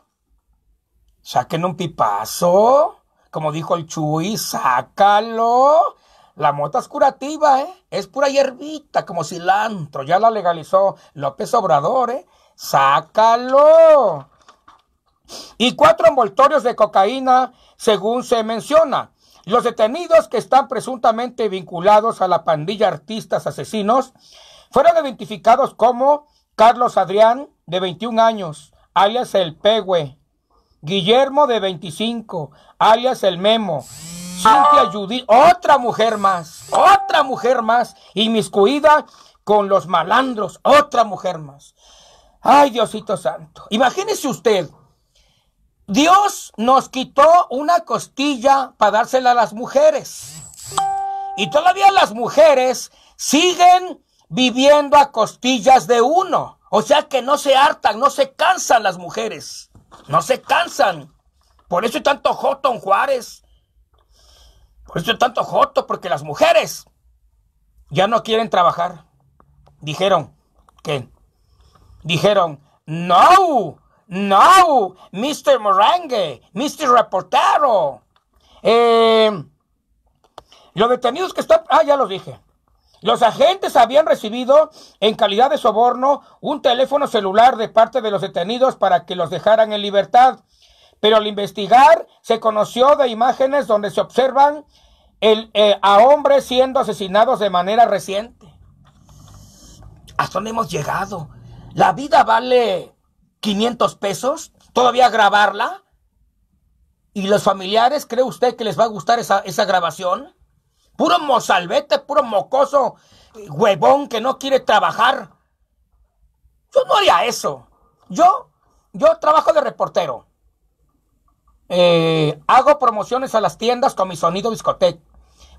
Speaker 1: Saquen un pipazo. Como dijo el Chuy, sácalo. La mota es curativa, ¿eh? Es pura hierbita, como cilantro. Ya la legalizó López Obrador, ¿eh? Sácalo. Y cuatro envoltorios de cocaína, según se menciona. Los detenidos que están presuntamente vinculados a la pandilla Artistas Asesinos fueron identificados como Carlos Adrián, de 21 años, alias El Pegue. Guillermo de 25, alias el Memo, Cintia Judy, otra mujer más, otra mujer más, inmiscuida con los malandros, otra mujer más. Ay, Diosito Santo, imagínese usted, Dios nos quitó una costilla para dársela a las mujeres. Y todavía las mujeres siguen viviendo a costillas de uno. O sea que no se hartan, no se cansan las mujeres. No se cansan. Por eso hay tanto joto en Juárez. Por eso hay tanto joto, porque las mujeres ya no quieren trabajar. Dijeron, ¿qué? Dijeron, no, no, Mr. Morangue, Mr. Reportero. Eh, los detenidos que están... Ah, ya los dije. Los agentes habían recibido en calidad de soborno un teléfono celular de parte de los detenidos para que los dejaran en libertad. Pero al investigar se conoció de imágenes donde se observan el, eh, a hombres siendo asesinados de manera reciente. Hasta dónde hemos llegado. La vida vale 500 pesos. Todavía grabarla. ¿Y los familiares cree usted que les va a gustar esa, esa grabación? Puro mozalbete, puro mocoso, huevón que no quiere trabajar. Yo no haría eso. Yo, yo trabajo de reportero. Eh, hago promociones a las tiendas con mi sonido discotec.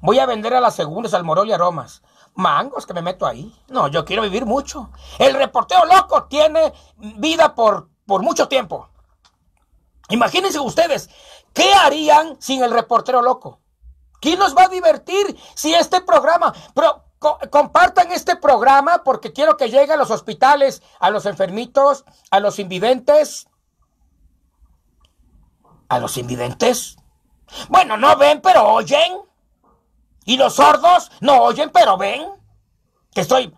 Speaker 1: Voy a vender a las segundas al Morol y Aromas. Mangos que me meto ahí. No, yo quiero vivir mucho. El reportero loco tiene vida por, por mucho tiempo. Imagínense ustedes, ¿qué harían sin el reportero loco? ¿Quién nos va a divertir si este programa... Pero, compartan este programa porque quiero que llegue a los hospitales, a los enfermitos, a los invidentes. ¿A los invidentes? Bueno, no ven, pero oyen. ¿Y los sordos? No oyen, pero ven. Que estoy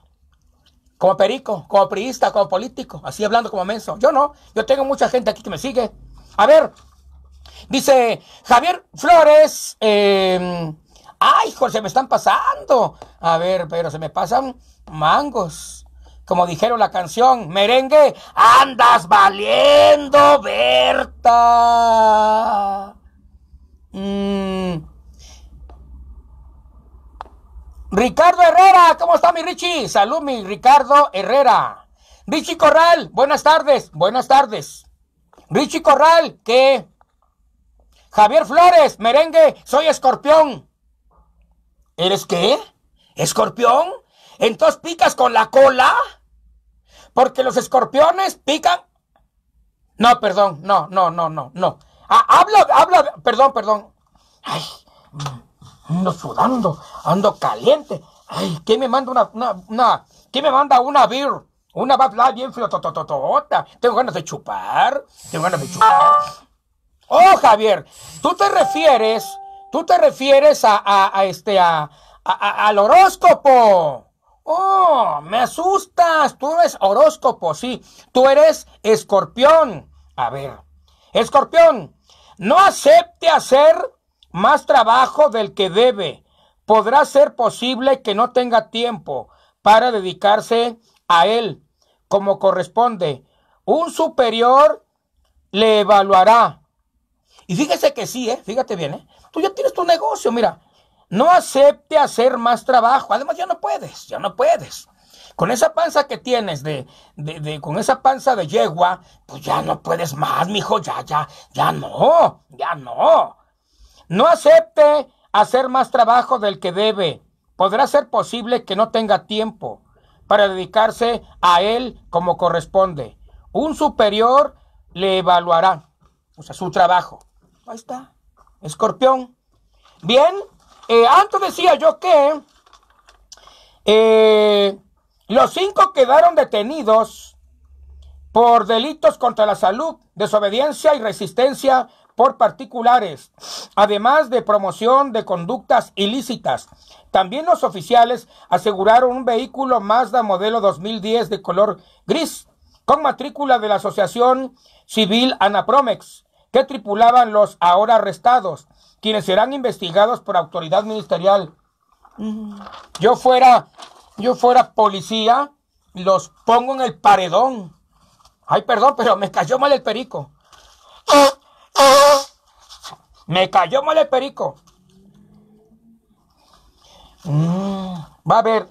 Speaker 1: como perico, como priista, como político, así hablando como menso. Yo no, yo tengo mucha gente aquí que me sigue. A ver, Dice Javier Flores. Em, ¡Ay, José se me están pasando! A ver, pero se me pasan mangos. Como dijeron la canción, merengue, andas valiendo, Berta. Mm. Ricardo Herrera, ¿cómo está mi Richie? Salud, mi Ricardo Herrera. Richie Corral, buenas tardes, buenas tardes. Richie Corral, ¿qué? Javier Flores, merengue, soy escorpión. ¿Eres qué? ¿Escorpión? ¿Entonces picas con la cola? Porque los escorpiones pican. No, perdón, no, no, no, no, no. habla, ah, habla, perdón, perdón. Ay, ando sudando, ando caliente. Ay, ¿qué me manda una, una, ¿qué me manda una beer? Una va bien flototototota. Tengo ganas de chupar, tengo ganas de chupar. Oh, Javier, tú te refieres, tú te refieres a, este, a, al horóscopo. Oh, me asustas. Tú eres horóscopo, sí. Tú eres escorpión. A ver, escorpión, no acepte hacer más trabajo del que debe. Podrá ser posible que no tenga tiempo para dedicarse a él como corresponde. Un superior le evaluará y fíjese que sí, ¿eh? fíjate bien, ¿eh? tú ya tienes tu negocio, mira, no acepte hacer más trabajo, además ya no puedes, ya no puedes. Con esa panza que tienes de, de, de con esa panza de yegua, pues ya no puedes más, mijo, ya, ya, ya no, ya no. No acepte hacer más trabajo del que debe. Podrá ser posible que no tenga tiempo para dedicarse a él como corresponde. Un superior le evaluará, o sea, su trabajo. Ahí está. Escorpión. Bien, eh, antes decía yo que eh, los cinco quedaron detenidos por delitos contra la salud, desobediencia y resistencia por particulares, además de promoción de conductas ilícitas. También los oficiales aseguraron un vehículo Mazda modelo 2010 de color gris, con matrícula de la Asociación Civil Anapromex, que tripulaban los ahora arrestados, quienes serán investigados por autoridad ministerial. Yo fuera, yo fuera policía, los pongo en el paredón. Ay, perdón, pero me cayó mal el perico. Me cayó mal el perico. Mm, va a ver,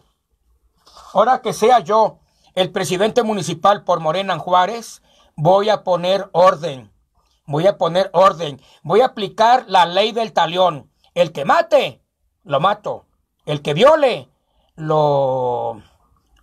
Speaker 1: ahora que sea yo el presidente municipal por Morena Juárez, voy a poner orden voy a poner orden, voy a aplicar la ley del talión. El que mate, lo mato. El que viole, lo,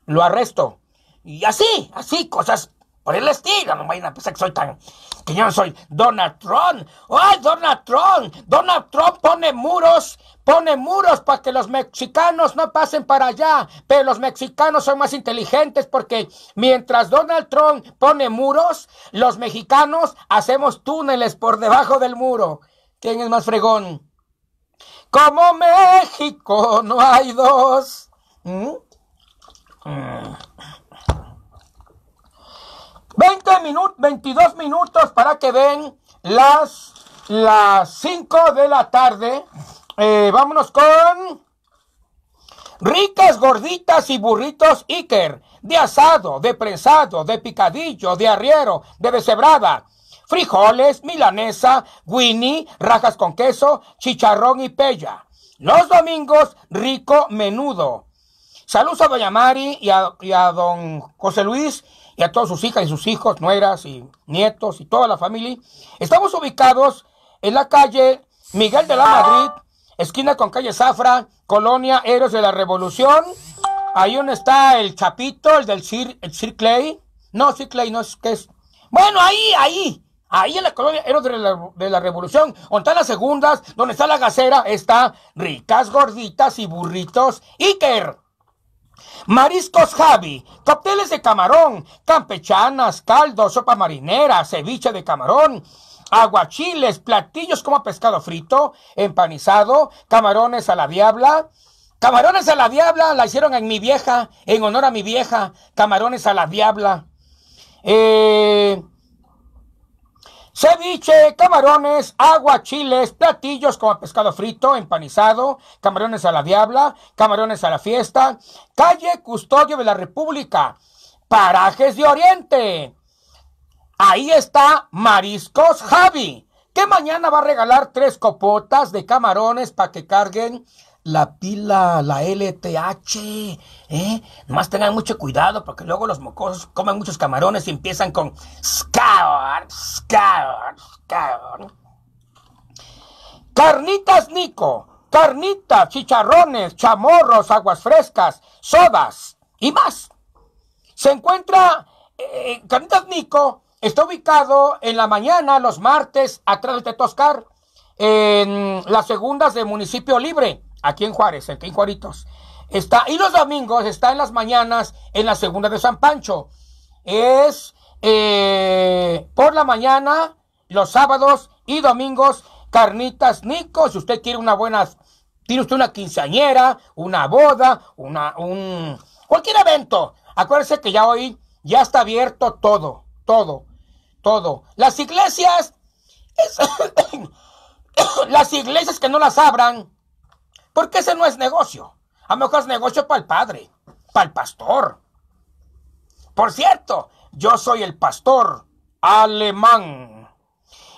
Speaker 1: lo arresto. Y así, así, cosas por el estilo. No vayan a pensar que soy tan, que yo soy Donald Trump. ¡Ay, Donald Trump! Donald Trump pone muros, pone muros para que los mexicanos no pasen para allá. Pero los mexicanos son más inteligentes porque mientras Donald Trump pone muros, los mexicanos hacemos túneles por debajo del muro. ¿Quién es más fregón? Como México no hay dos. ¿Mm? Ah. 20 minutos, 22 minutos para que ven las, las 5 de la tarde. Eh, vámonos con ricas gorditas y burritos Iker, de asado, de prensado, de picadillo, de arriero, de deshebrada frijoles, milanesa, guini, rajas con queso, chicharrón y pella. Los domingos, rico menudo. Saludos a Doña Mari y a, y a don José Luis y a todas sus hijas y sus hijos, nueras y nietos y toda la familia. Estamos ubicados en la calle Miguel de la Madrid, esquina con calle Zafra, Colonia Héroes de la Revolución. Ahí donde está el Chapito, el del Sir, Clay. No, Sir Clay, no es que es. Bueno, ahí, ahí. Ahí en la colonia Héroes de la, Revolución, donde están las segundas, donde está la Gacera, está ricas gorditas y burritos Iker. Mariscos Javi, cócteles de camarón, campechanas, caldo, sopa marinera, ceviche de camarón, aguachiles, platillos como pescado frito, empanizado, camarones a la diabla. Camarones a la diabla la hicieron en mi vieja, en honor a mi vieja, camarones a la diabla. Eh, Ceviche, camarones, agua, chiles, platillos como pescado frito, empanizado, camarones a la diabla, camarones a la fiesta, calle Custodio de la República, parajes de Oriente. Ahí está Mariscos Javi, que mañana va a regalar tres copotas de camarones para que carguen la pila, la LTH. ¿eh? Nomás tengan mucho cuidado porque luego los mocosos comen muchos camarones y empiezan con scaor, scaor, scaor. Carnitas Nico, carnitas, chicharrones, chamorros, aguas frescas, sodas y más. Se encuentra eh, Carnitas Nico, está ubicado en la mañana, los martes, atrás de Toscar, en las segundas de Municipio Libre aquí en Juárez, aquí en Juaritos. Está, y los domingos está en las mañanas en la segunda de San Pancho. Es eh, por la mañana, los sábados y domingos, carnitas Nico. Si usted quiere una buena, tiene usted una quinceañera, una boda, una, un, cualquier evento. Acuérdese que ya hoy ya está abierto todo, todo, todo. Las iglesias, las iglesias que no las abran, porque ese no es negocio. A lo mejor es negocio para el padre, para el pastor. Por cierto, yo soy el pastor alemán.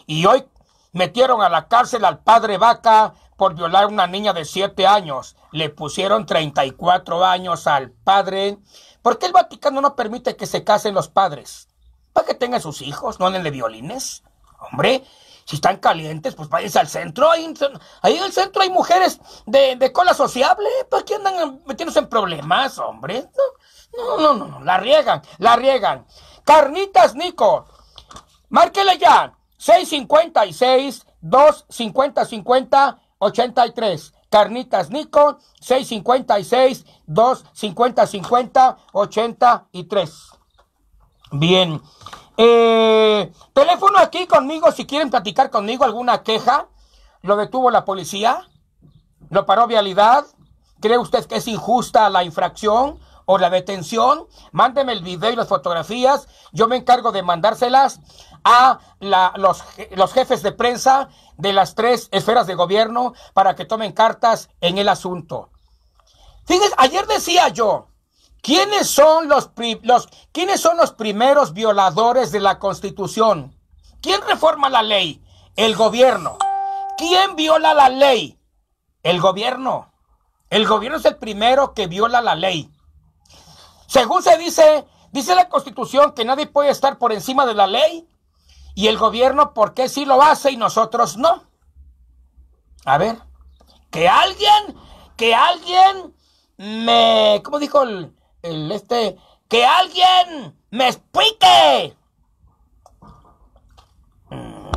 Speaker 1: Y hoy metieron a la cárcel al padre Vaca por violar a una niña de 7 años. Le pusieron 34 años al padre. ¿Por qué el Vaticano no permite que se casen los padres? Para que tengan sus hijos, no de violines. Hombre, si están calientes, pues váyanse al centro. Ahí, en el centro hay mujeres de, cola sociable, pues que andan metiéndose en problemas, hombre. No, no, no, no, la riegan, la riegan. Carnitas Nico, márquele ya. 656 250 50 83. Carnitas Nico, 656 250 50 83. Bien. Eh, teléfono aquí conmigo si quieren platicar conmigo alguna queja. Lo detuvo la policía, lo paró vialidad. ¿Cree usted que es injusta la infracción o la detención? Mándeme el video y las fotografías. Yo me encargo de mandárselas a la, los, los jefes de prensa de las tres esferas de gobierno para que tomen cartas en el asunto. Fíjense, ayer decía yo, ¿Quiénes son los, ¿Quiénes son los primeros violadores de la Constitución? ¿Quién reforma la ley? El gobierno. ¿Quién viola la ley? El gobierno. El gobierno es el primero que viola la ley. Según se dice, dice la Constitución que nadie puede estar por encima de la ley y el gobierno por qué sí lo hace y nosotros no. A ver, que alguien, que alguien me, ¿cómo dijo el, el este, que alguien me explique. Mm.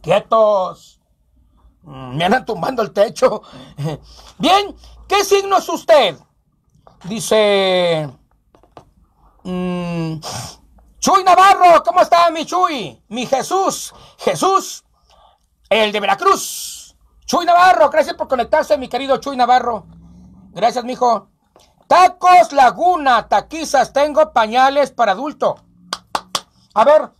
Speaker 1: Quietos. Mm, me andan tumbando el techo. Bien, ¿qué signo es usted? Dice... Mm, Chuy Navarro, ¿cómo está mi Chuy? Mi Jesús, Jesús, el de Veracruz. Chuy Navarro, gracias por conectarse, mi querido Chuy Navarro. Gracias, mijo. Tacos Laguna, taquizas, tengo pañales para adulto. A ver,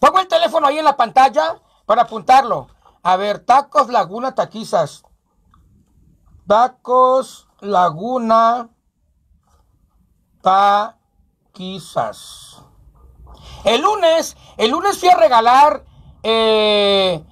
Speaker 1: pongo el teléfono ahí en la pantalla para apuntarlo. A ver, Tacos Laguna, taquizas. Tacos Laguna, taquizas. El lunes, el lunes fui a regalar eh,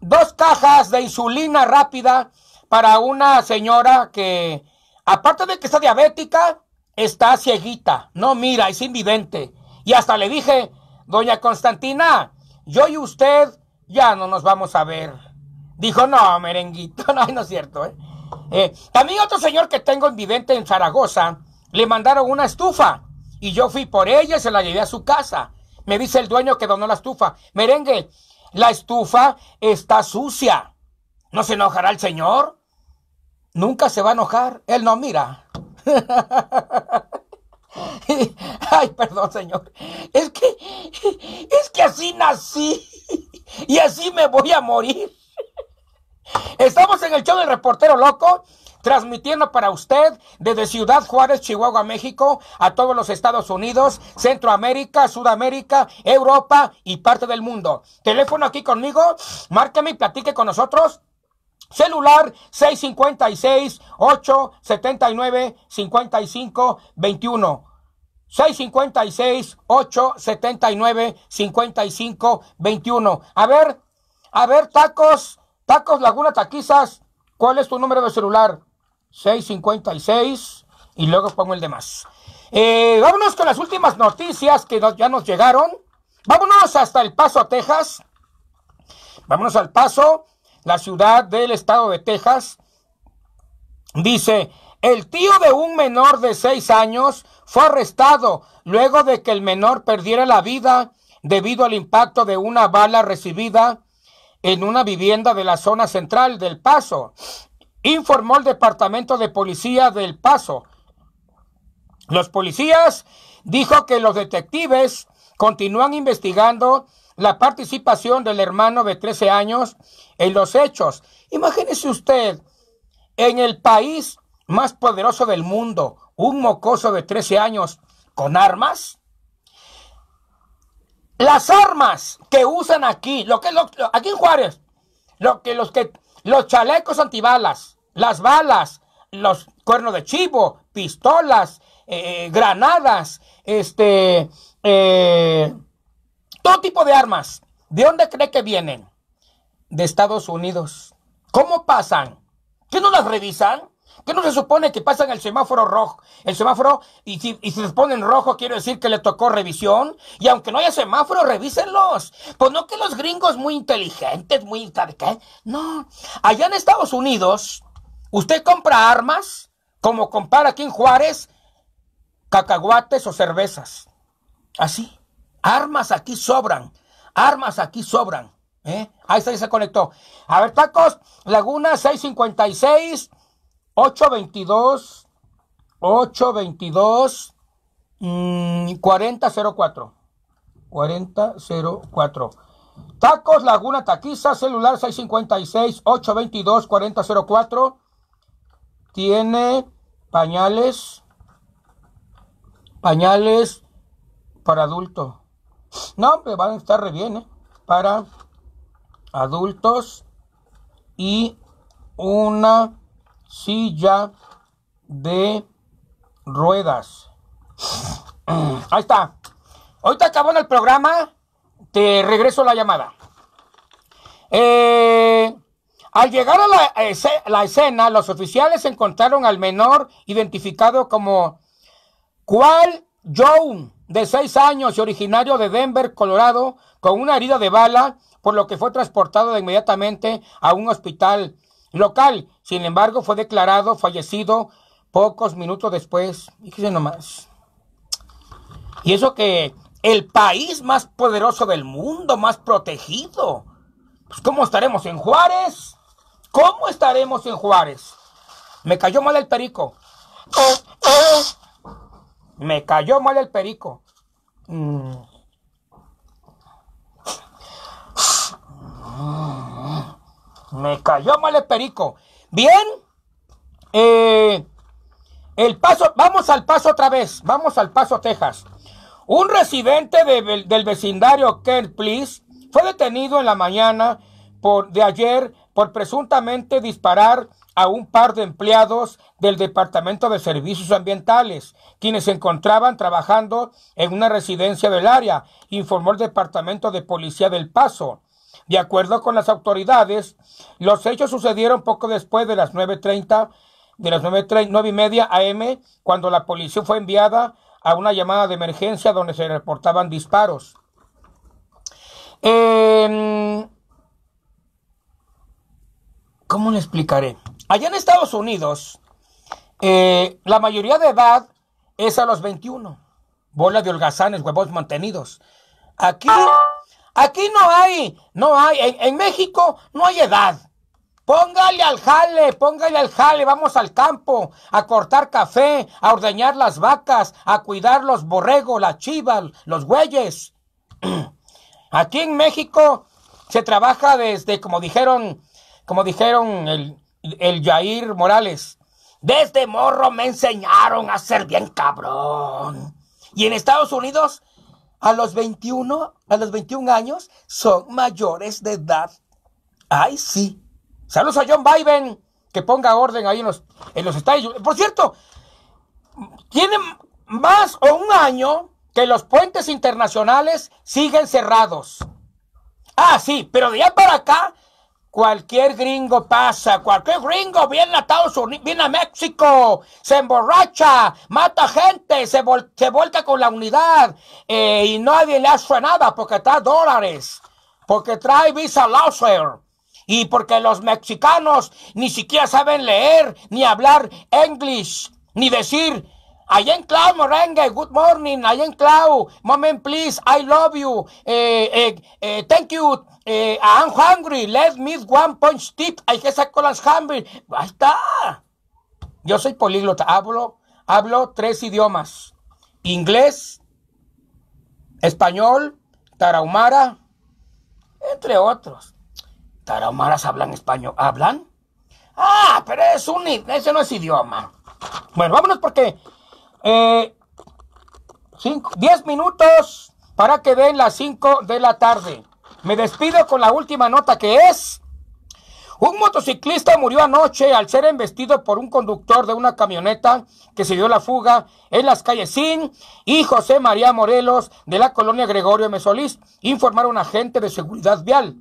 Speaker 1: dos cajas de insulina rápida para una señora que, aparte de que está diabética, está cieguita, no mira, es invidente. Y hasta le dije, doña Constantina, yo y usted ya no nos vamos a ver. Dijo, no, merenguito, no, no es cierto. ¿eh? ¿eh? también otro señor que tengo invidente en Zaragoza, le mandaron una estufa y yo fui por ella y se la llevé a su casa. Me dice el dueño que donó la estufa, merengue, la estufa está sucia. ¿No se enojará el señor? nunca se va a enojar, Él no mira. Ay, perdón, Señor. Es que, es que así nací y así me voy a morir. Estamos en el show del reportero loco, transmitiendo para usted desde Ciudad Juárez, Chihuahua, México, a todos los Estados Unidos, Centroamérica, Sudamérica, Europa y parte del mundo. Teléfono aquí conmigo, márqueme y platique con nosotros Celular 656-879-5521. 656-879-5521. A ver, a ver, tacos, tacos Laguna Taquizas, ¿cuál es tu número de celular? 656 y luego pongo el demás. Eh, vámonos con las últimas noticias que ya nos llegaron. Vámonos hasta El Paso, a Texas. Vámonos al Paso la ciudad del estado de Texas, dice, el tío de un menor de seis años fue arrestado luego de que el menor perdiera la vida debido al impacto de una bala recibida en una vivienda de la zona central del Paso, informó el Departamento de Policía del Paso. Los policías dijo que los detectives continúan investigando la participación del hermano de 13 años en los hechos. Imagínese usted, en el país más poderoso del mundo, un mocoso de 13 años con armas. Las armas que usan aquí, lo que aquí en Juárez, lo que los que los chalecos antibalas, las balas, los cuernos de chivo, pistolas, eh, eh, granadas, este eh, todo tipo de armas. ¿De dónde cree que vienen? De Estados Unidos. ¿Cómo pasan? ¿Qué no las revisan? ¿Qué no se supone que pasan el semáforo rojo? El semáforo, y si, y si se ponen rojo, quiero decir que le tocó revisión. Y aunque no haya semáforo, revísenlos. Pues no que los gringos muy inteligentes, muy... ¿qué? No. Allá en Estados Unidos, usted compra armas, como compara aquí en Juárez, cacahuates o cervezas. Así. Armas aquí sobran. Armas aquí sobran. ¿Eh? Ahí está, ahí se conectó. A ver, tacos. Laguna 656 822 822 4004. 4004. Tacos Laguna Taquiza, celular 656-822-4004. Tiene pañales, pañales para adulto. No, pero van a estar re bien, ¿eh? Para adultos y una silla de ruedas. Ahí está. Ahorita en el programa, te regreso la llamada. Eh, al llegar a la, la, escena, los oficiales encontraron al menor identificado como ¿Cuál Joe, de seis años y originario de Denver, Colorado, con una herida de bala, por lo que fue transportado inmediatamente a un hospital local. Sin embargo, fue declarado fallecido pocos minutos después. nomás. Y eso que el país más poderoso del mundo, más protegido. Pues, ¿cómo estaremos en Juárez? ¿Cómo estaremos en Juárez? Me cayó mal el perico. Oh, oh. Me cayó mal el perico. Mm. Me cayó mal el perico. Bien. Eh, el paso, vamos al paso otra vez. Vamos al paso Texas. Un residente del vecindario Kent Please fue detenido en la mañana de ayer por presuntamente disparar a un par de empleados del Departamento de Servicios Ambientales, quienes se encontraban trabajando en una residencia del área, informó el Departamento de Policía del Paso. De acuerdo con las autoridades, los hechos sucedieron poco después de las 9.30, de las 9.30, y media AM, cuando la policía fue enviada a una llamada de emergencia donde se reportaban disparos. Em, ¿Cómo le explicaré? Allá en Estados Unidos, eh, la mayoría de edad es a los 21. Bolas de holgazanes, huevos mantenidos. Aquí, aquí no hay, no hay, en, México no hay edad. Póngale al jale, póngale al jale, vamos al campo, a cortar café, a ordeñar las vacas, a cuidar los borregos, la chivas, los bueyes. Aquí en México se trabaja desde, como dijeron, como dijeron el, el Jair Morales. Desde morro me enseñaron a ser bien cabrón. Y en Estados Unidos, a los 21, a los 21 años, son mayores de edad. Ay, sí. Saludos a John Biden, que ponga orden ahí en los, en los Por cierto, tienen más o un año que los puentes internacionales siguen cerrados. Ah, sí, pero de allá para acá Cualquier gringo pasa, cualquier gringo viene a Estados Unidos, viene a México, se emborracha, mata gente, se, vol vuelca con la unidad eh, y nadie le hace nada porque trae dólares, porque trae visa lawyer y porque los mexicanos ni siquiera saben leer ni hablar English ni decir Allá en Clau Morengue, good morning. I en Clau, moment please, I love you. Eh, eh, eh thank you, eh, I'm hungry, let me one punch tip. hay que sacar las Basta. Yo soy políglota. Hablo, hablo tres idiomas: inglés, español, tarahumara, entre otros. ¿Tarahumaras hablan español? ¿Hablan? Ah, pero es un, ese no es idioma. Bueno, vámonos porque. Eh, diez minutos para que den las cinco de la tarde. Me despido con la última nota que es... Un motociclista murió anoche al ser embestido por un conductor de una camioneta que se dio la fuga en las calles Sin y José María Morelos de la colonia Gregorio Mesolís, informaron agente de seguridad vial.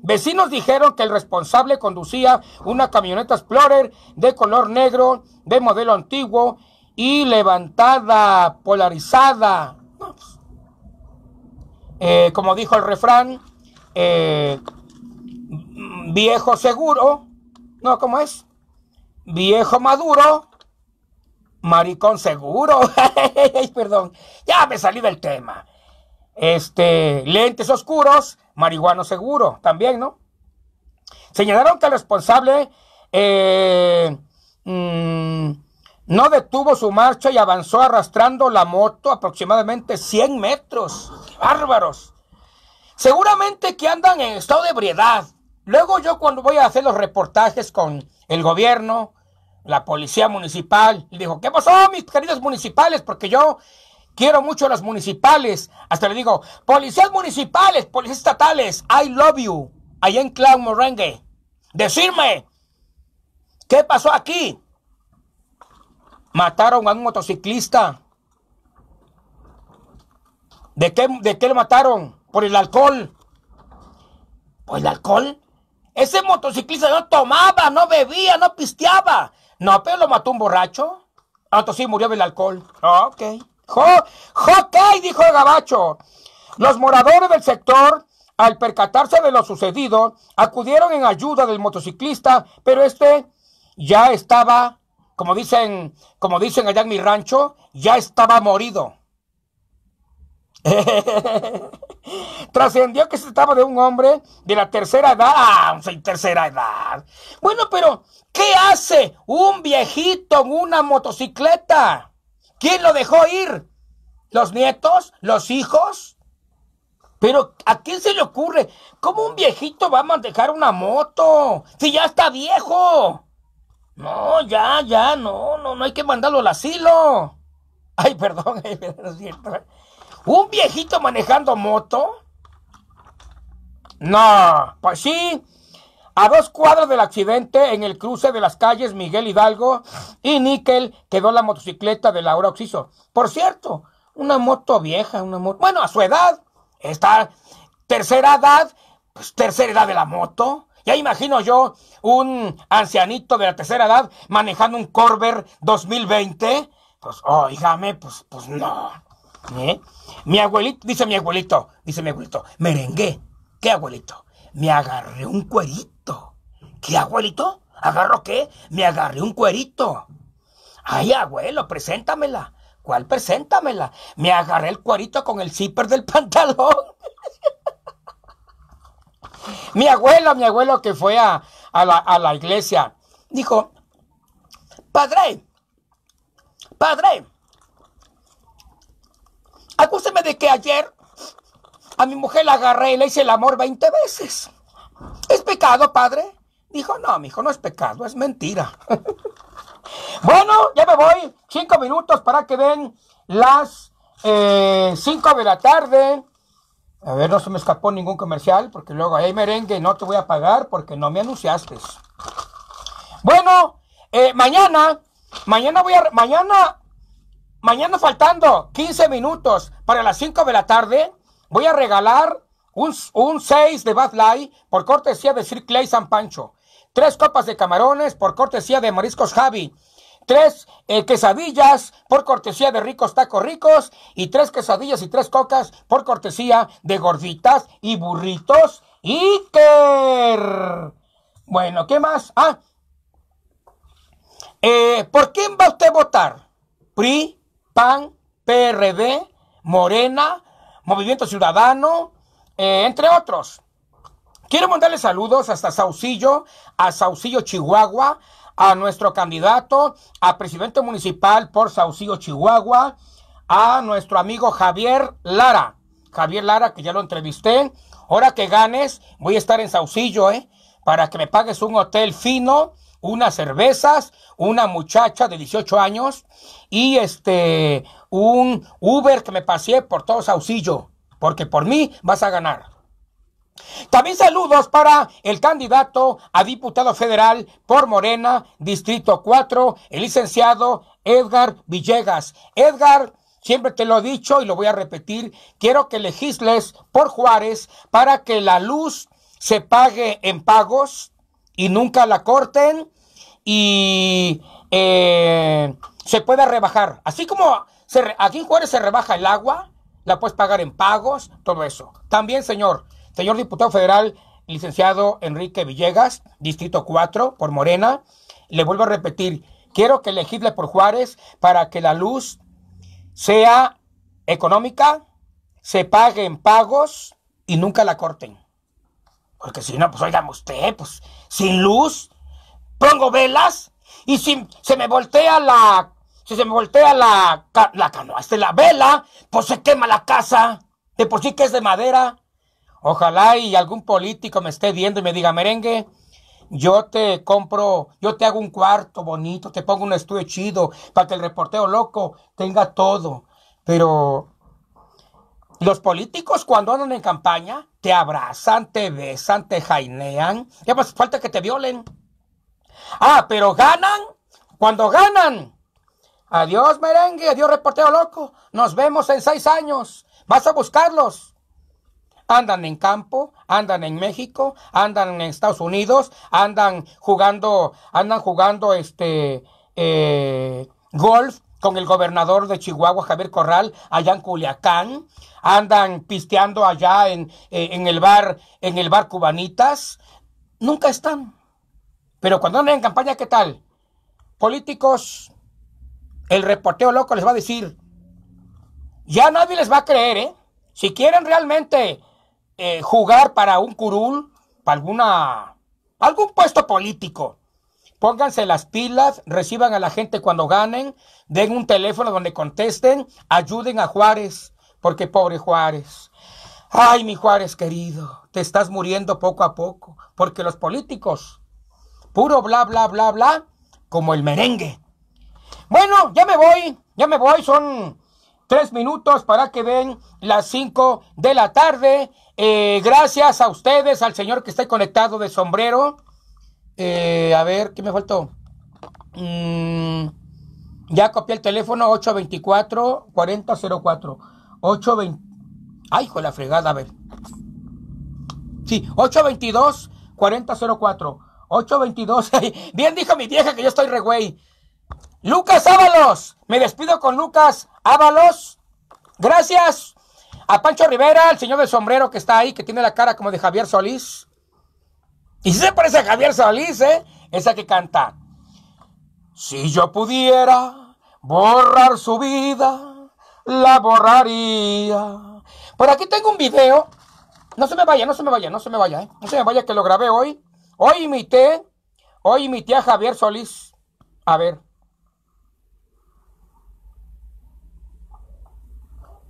Speaker 1: Vecinos dijeron que el responsable conducía una camioneta Explorer de color negro, de modelo antiguo y levantada, polarizada. Pues, eh, como dijo el refrán, eh, viejo seguro, no, ¿cómo es? Viejo maduro, maricón seguro, perdón, ya me salí del tema. Este, lentes oscuros, marihuano seguro, también, ¿no? Señalaron que el responsable eh, mm, no detuvo su marcha y avanzó arrastrando la moto aproximadamente 100 metros. bárbaros! Seguramente que andan en estado de ebriedad. Luego yo cuando voy a hacer los reportajes con el gobierno, la policía municipal, le digo, ¿qué pasó mis queridos municipales? Porque yo quiero mucho a los municipales. Hasta le digo, policías municipales, policías estatales, I love you. Allá en Clown Morengue. Decirme, ¿qué pasó aquí? Mataron a un motociclista. ¿De qué, de qué lo mataron? por el alcohol. Por el alcohol. Ese motociclista no tomaba, no bebía, no pisteaba. No, pero lo mató un borracho. Ah, entonces sí, murió del alcohol. Ah, ok ok. dijo el gabacho. Los moradores del sector, al percatarse de lo sucedido, acudieron en ayuda del motociclista, pero este ya estaba, como dicen, como dicen allá en mi rancho, ya estaba morido. Trascendió que se trataba de un hombre de la tercera edad. Ah, tercera edad. Bueno, pero ¿qué hace un viejito en una motocicleta? ¿Quién lo dejó ir? ¿Los nietos? ¿Los hijos? Pero ¿a quién se le ocurre? ¿Cómo un viejito va a manejar una moto? Si ya está viejo. No, ya, ya, no, no, no hay que mandarlo al asilo. Ay, perdón, es ¿Un viejito manejando moto? No, pues sí. A dos cuadras del accidente, en el cruce de las calles Miguel Hidalgo y Níquel, quedó la motocicleta de Laura Oxiso. Por cierto, una moto vieja, una moto. Bueno, a su edad, está tercera edad, pues tercera edad de la moto. Ya imagino yo un ancianito de la tercera edad manejando un Corver 2020. Pues, oígame, oh, pues, pues no. ¿Eh? Mi abuelito, dice mi abuelito, dice mi abuelito, merengué. ¿Qué abuelito? Me agarré un cuerito. ¿Qué abuelito? ¿Agarro qué? Me agarré un cuerito. Ay, abuelo, preséntamela. ¿Cuál preséntamela? Me agarré el cuerito con el zipper del pantalón. mi abuelo, mi abuelo que fue a, a la iglesia, dijo, padre, padre, Acúseme de que ayer a mi mujer la agarré y le hice el amor 20 veces. ¿Es pecado, padre? Dijo, no, mi hijo, no es pecado, es mentira. bueno, ya me voy. Cinco minutos para que ven las eh, cinco de la tarde. A ver, no se me escapó ningún comercial, porque luego hay merengue, no te voy a pagar porque no me anunciaste. Bueno, eh, mañana, mañana voy a, mañana Mañana faltando 15 minutos para las 5 de la tarde, voy a regalar un, 6 de Bad Light por cortesía de Sir Clay San Pancho. Tres copas de camarones por cortesía de Mariscos Javi. Tres eh, quesadillas por cortesía de Ricos Tacos Ricos. Y tres quesadillas y tres cocas por cortesía de gorditas y burritos. Iker. Bueno, ¿qué más? Ah. Eh, ¿Por quién va usted a votar? ¿PRI? PAN, PRD, Morena, Movimiento Ciudadano, eh, entre otros. Quiero mandarle saludos hasta Saucillo, a Saucillo, Chihuahua, a nuestro candidato a presidente municipal por Saucillo, Chihuahua, a nuestro amigo Javier Lara. Javier Lara, que ya lo entrevisté. Ahora que ganes, voy a estar en Saucillo, ¿eh? Para que me pagues un hotel fino unas cervezas, una muchacha de 18 años y este un Uber que me pasé por todo Saucillo, porque por mí vas a ganar. También saludos para el candidato a diputado federal por Morena, Distrito 4, el licenciado Edgar Villegas. Edgar, siempre te lo he dicho y lo voy a repetir, quiero que legisles por Juárez para que la luz se pague en pagos y nunca la corten y eh, se pueda rebajar. Así como se, aquí en Juárez se rebaja el agua, la puedes pagar en pagos, todo eso. También, señor, señor diputado federal, licenciado Enrique Villegas, Distrito 4, por Morena, le vuelvo a repetir, quiero que elegible por Juárez para que la luz sea económica, se pague en pagos y nunca la corten. Porque si no, pues oigan usted, pues sin luz, pongo velas y si se me voltea la, si se me voltea la, la canoa, este, la vela, pues se quema la casa, de por sí que es de madera. Ojalá y algún político me esté viendo y me diga, merengue, yo te compro, yo te hago un cuarto bonito, te pongo un estudio chido para que el reporteo loco tenga todo. Pero los políticos cuando andan en campaña te abrazan, te besan, te jainean. Ya pues falta que te violen. Ah, pero ganan cuando ganan. Adiós merengue, adiós reportero loco. Nos vemos en seis años. Vas a buscarlos. Andan en campo, andan en México, andan en Estados Unidos, andan jugando, andan jugando este eh, golf con el gobernador de Chihuahua, Javier Corral, allá en Culiacán, andan pisteando allá en, eh, en el bar, en el bar Cubanitas, nunca están. Pero cuando anden en campaña, ¿qué tal? Políticos, el reporteo loco les va a decir, ya nadie les va a creer, ¿eh? Si quieren realmente eh, jugar para un curul, para alguna, algún puesto político, pónganse las pilas, reciban a la gente cuando ganen, den un teléfono donde contesten, ayuden a Juárez, porque pobre Juárez. Ay, mi Juárez querido, te estás muriendo poco a poco, porque los políticos Puro bla, bla, bla, bla, como el merengue. Bueno, ya me voy, ya me voy, son tres minutos para que ven las cinco de la tarde. Eh, gracias a ustedes, al señor que está conectado de sombrero. Eh, a ver, ¿qué me faltó? Mm, ya copié el teléfono 824-4004. 820. Ay, de la fregada, a ver. Sí, 822-4004. 8.22. Bien dijo mi vieja que yo estoy re Lucas Ábalos. Me despido con Lucas Ábalos. Gracias a Pancho Rivera, el señor del sombrero que está ahí, que tiene la cara como de Javier Solís. Y si se parece a Javier Solís, ¿eh? Esa que canta. Si yo pudiera borrar su vida, la borraría. Por aquí tengo un video. No se me vaya, no se me vaya, no se me vaya, ¿eh? No se me vaya que lo grabé hoy. Hoy imité, hoy mi a Javier Solís. A ver.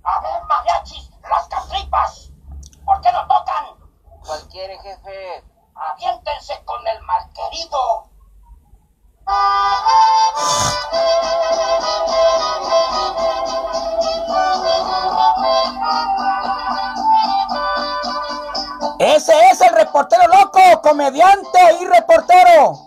Speaker 1: A ver, mariachis, las castripas. ¿Por qué no tocan? Cualquier jefe. Aviéntense con el malquerido. Ese es el reportero loco comediante y reportero.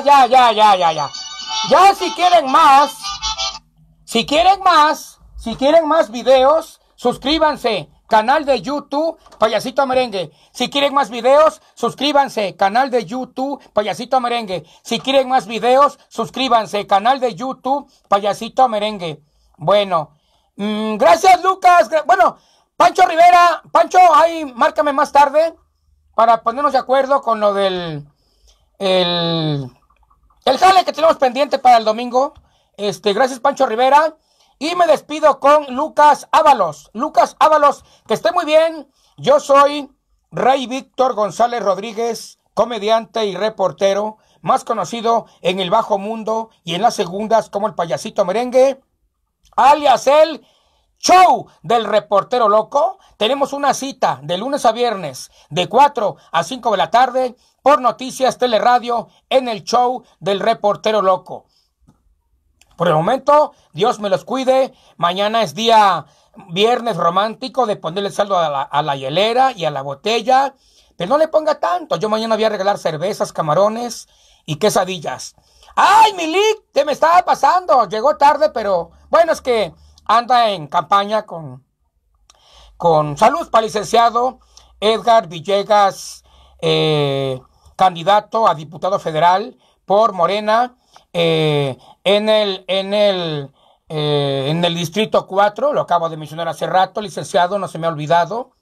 Speaker 1: ya, ya, ya, ya, ya, ya. si quieren más, si quieren más, si quieren más videos, suscríbanse. Canal de YouTube, Payasito Merengue. Si quieren más videos, suscríbanse. Canal de YouTube, Payasito Merengue. Si quieren más videos, suscríbanse. Canal de YouTube, Payasito Merengue. Bueno, mm, gracias Lucas. Bueno, Pancho Rivera, Pancho, ahí márcame más tarde para ponernos de acuerdo con lo del... El, el jale que tenemos pendiente para el domingo. Este, gracias Pancho Rivera. Y me despido con Lucas Ábalos. Lucas Ábalos, que esté muy bien. Yo soy Rey Víctor González Rodríguez, comediante y reportero, más conocido en el bajo mundo y en las segundas como el payasito merengue, alias el show del reportero loco. Tenemos una cita de lunes a viernes de 4 a 5 de la tarde por Noticias Teleradio en el show del reportero loco. Por el momento, Dios me los cuide. Mañana es día viernes romántico de ponerle saldo a la, a hielera y a la botella. Pero no le ponga tanto. Yo mañana voy a regalar cervezas, camarones y quesadillas. ¡Ay, Milik! ¿Qué me estaba pasando? Llegó tarde, pero bueno, es que anda en campaña con, con salud para licenciado Edgar Villegas. Eh, candidato a diputado federal por Morena eh, en el, en el, eh, en el distrito 4, lo acabo de mencionar hace rato, licenciado, no se me ha olvidado.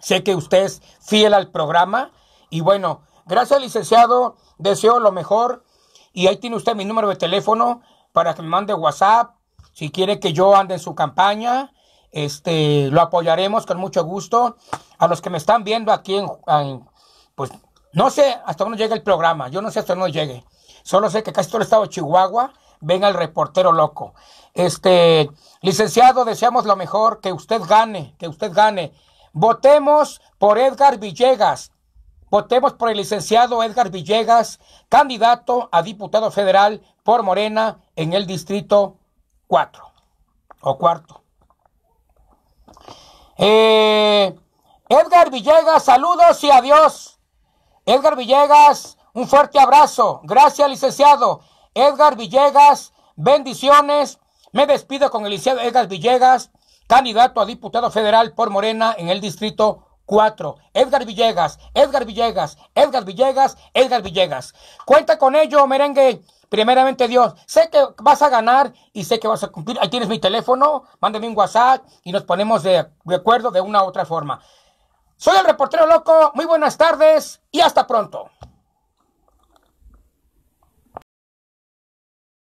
Speaker 1: Sé que usted es fiel al programa y bueno, gracias licenciado, deseo lo mejor y ahí tiene usted mi número de teléfono para que me mande WhatsApp si quiere que yo ande en su campaña. Este, lo apoyaremos con mucho gusto. A los que me están viendo aquí en, en pues no sé hasta dónde llega el programa, yo no sé hasta dónde llegue. Solo sé que casi todo el estado de Chihuahua venga el reportero loco. Este, licenciado, deseamos lo mejor, que usted gane, que usted gane. Votemos por Edgar Villegas. Votemos por el licenciado Edgar Villegas, candidato a diputado federal por Morena en el distrito 4 o cuarto. Eh, Edgar Villegas, saludos y adiós. Edgar Villegas, un fuerte abrazo. Gracias, licenciado. Edgar Villegas, bendiciones. Me despido con el licenciado Edgar Villegas, candidato a diputado federal por Morena en el distrito 4. Edgar Villegas, Edgar Villegas, Edgar Villegas, Edgar Villegas. Cuenta con ello, merengue. Primeramente Dios, sé que vas a ganar y sé que vas a cumplir. Ahí tienes mi teléfono, mándame un WhatsApp y nos ponemos de, de acuerdo de una u otra forma. Soy el reportero loco, muy buenas tardes y hasta pronto.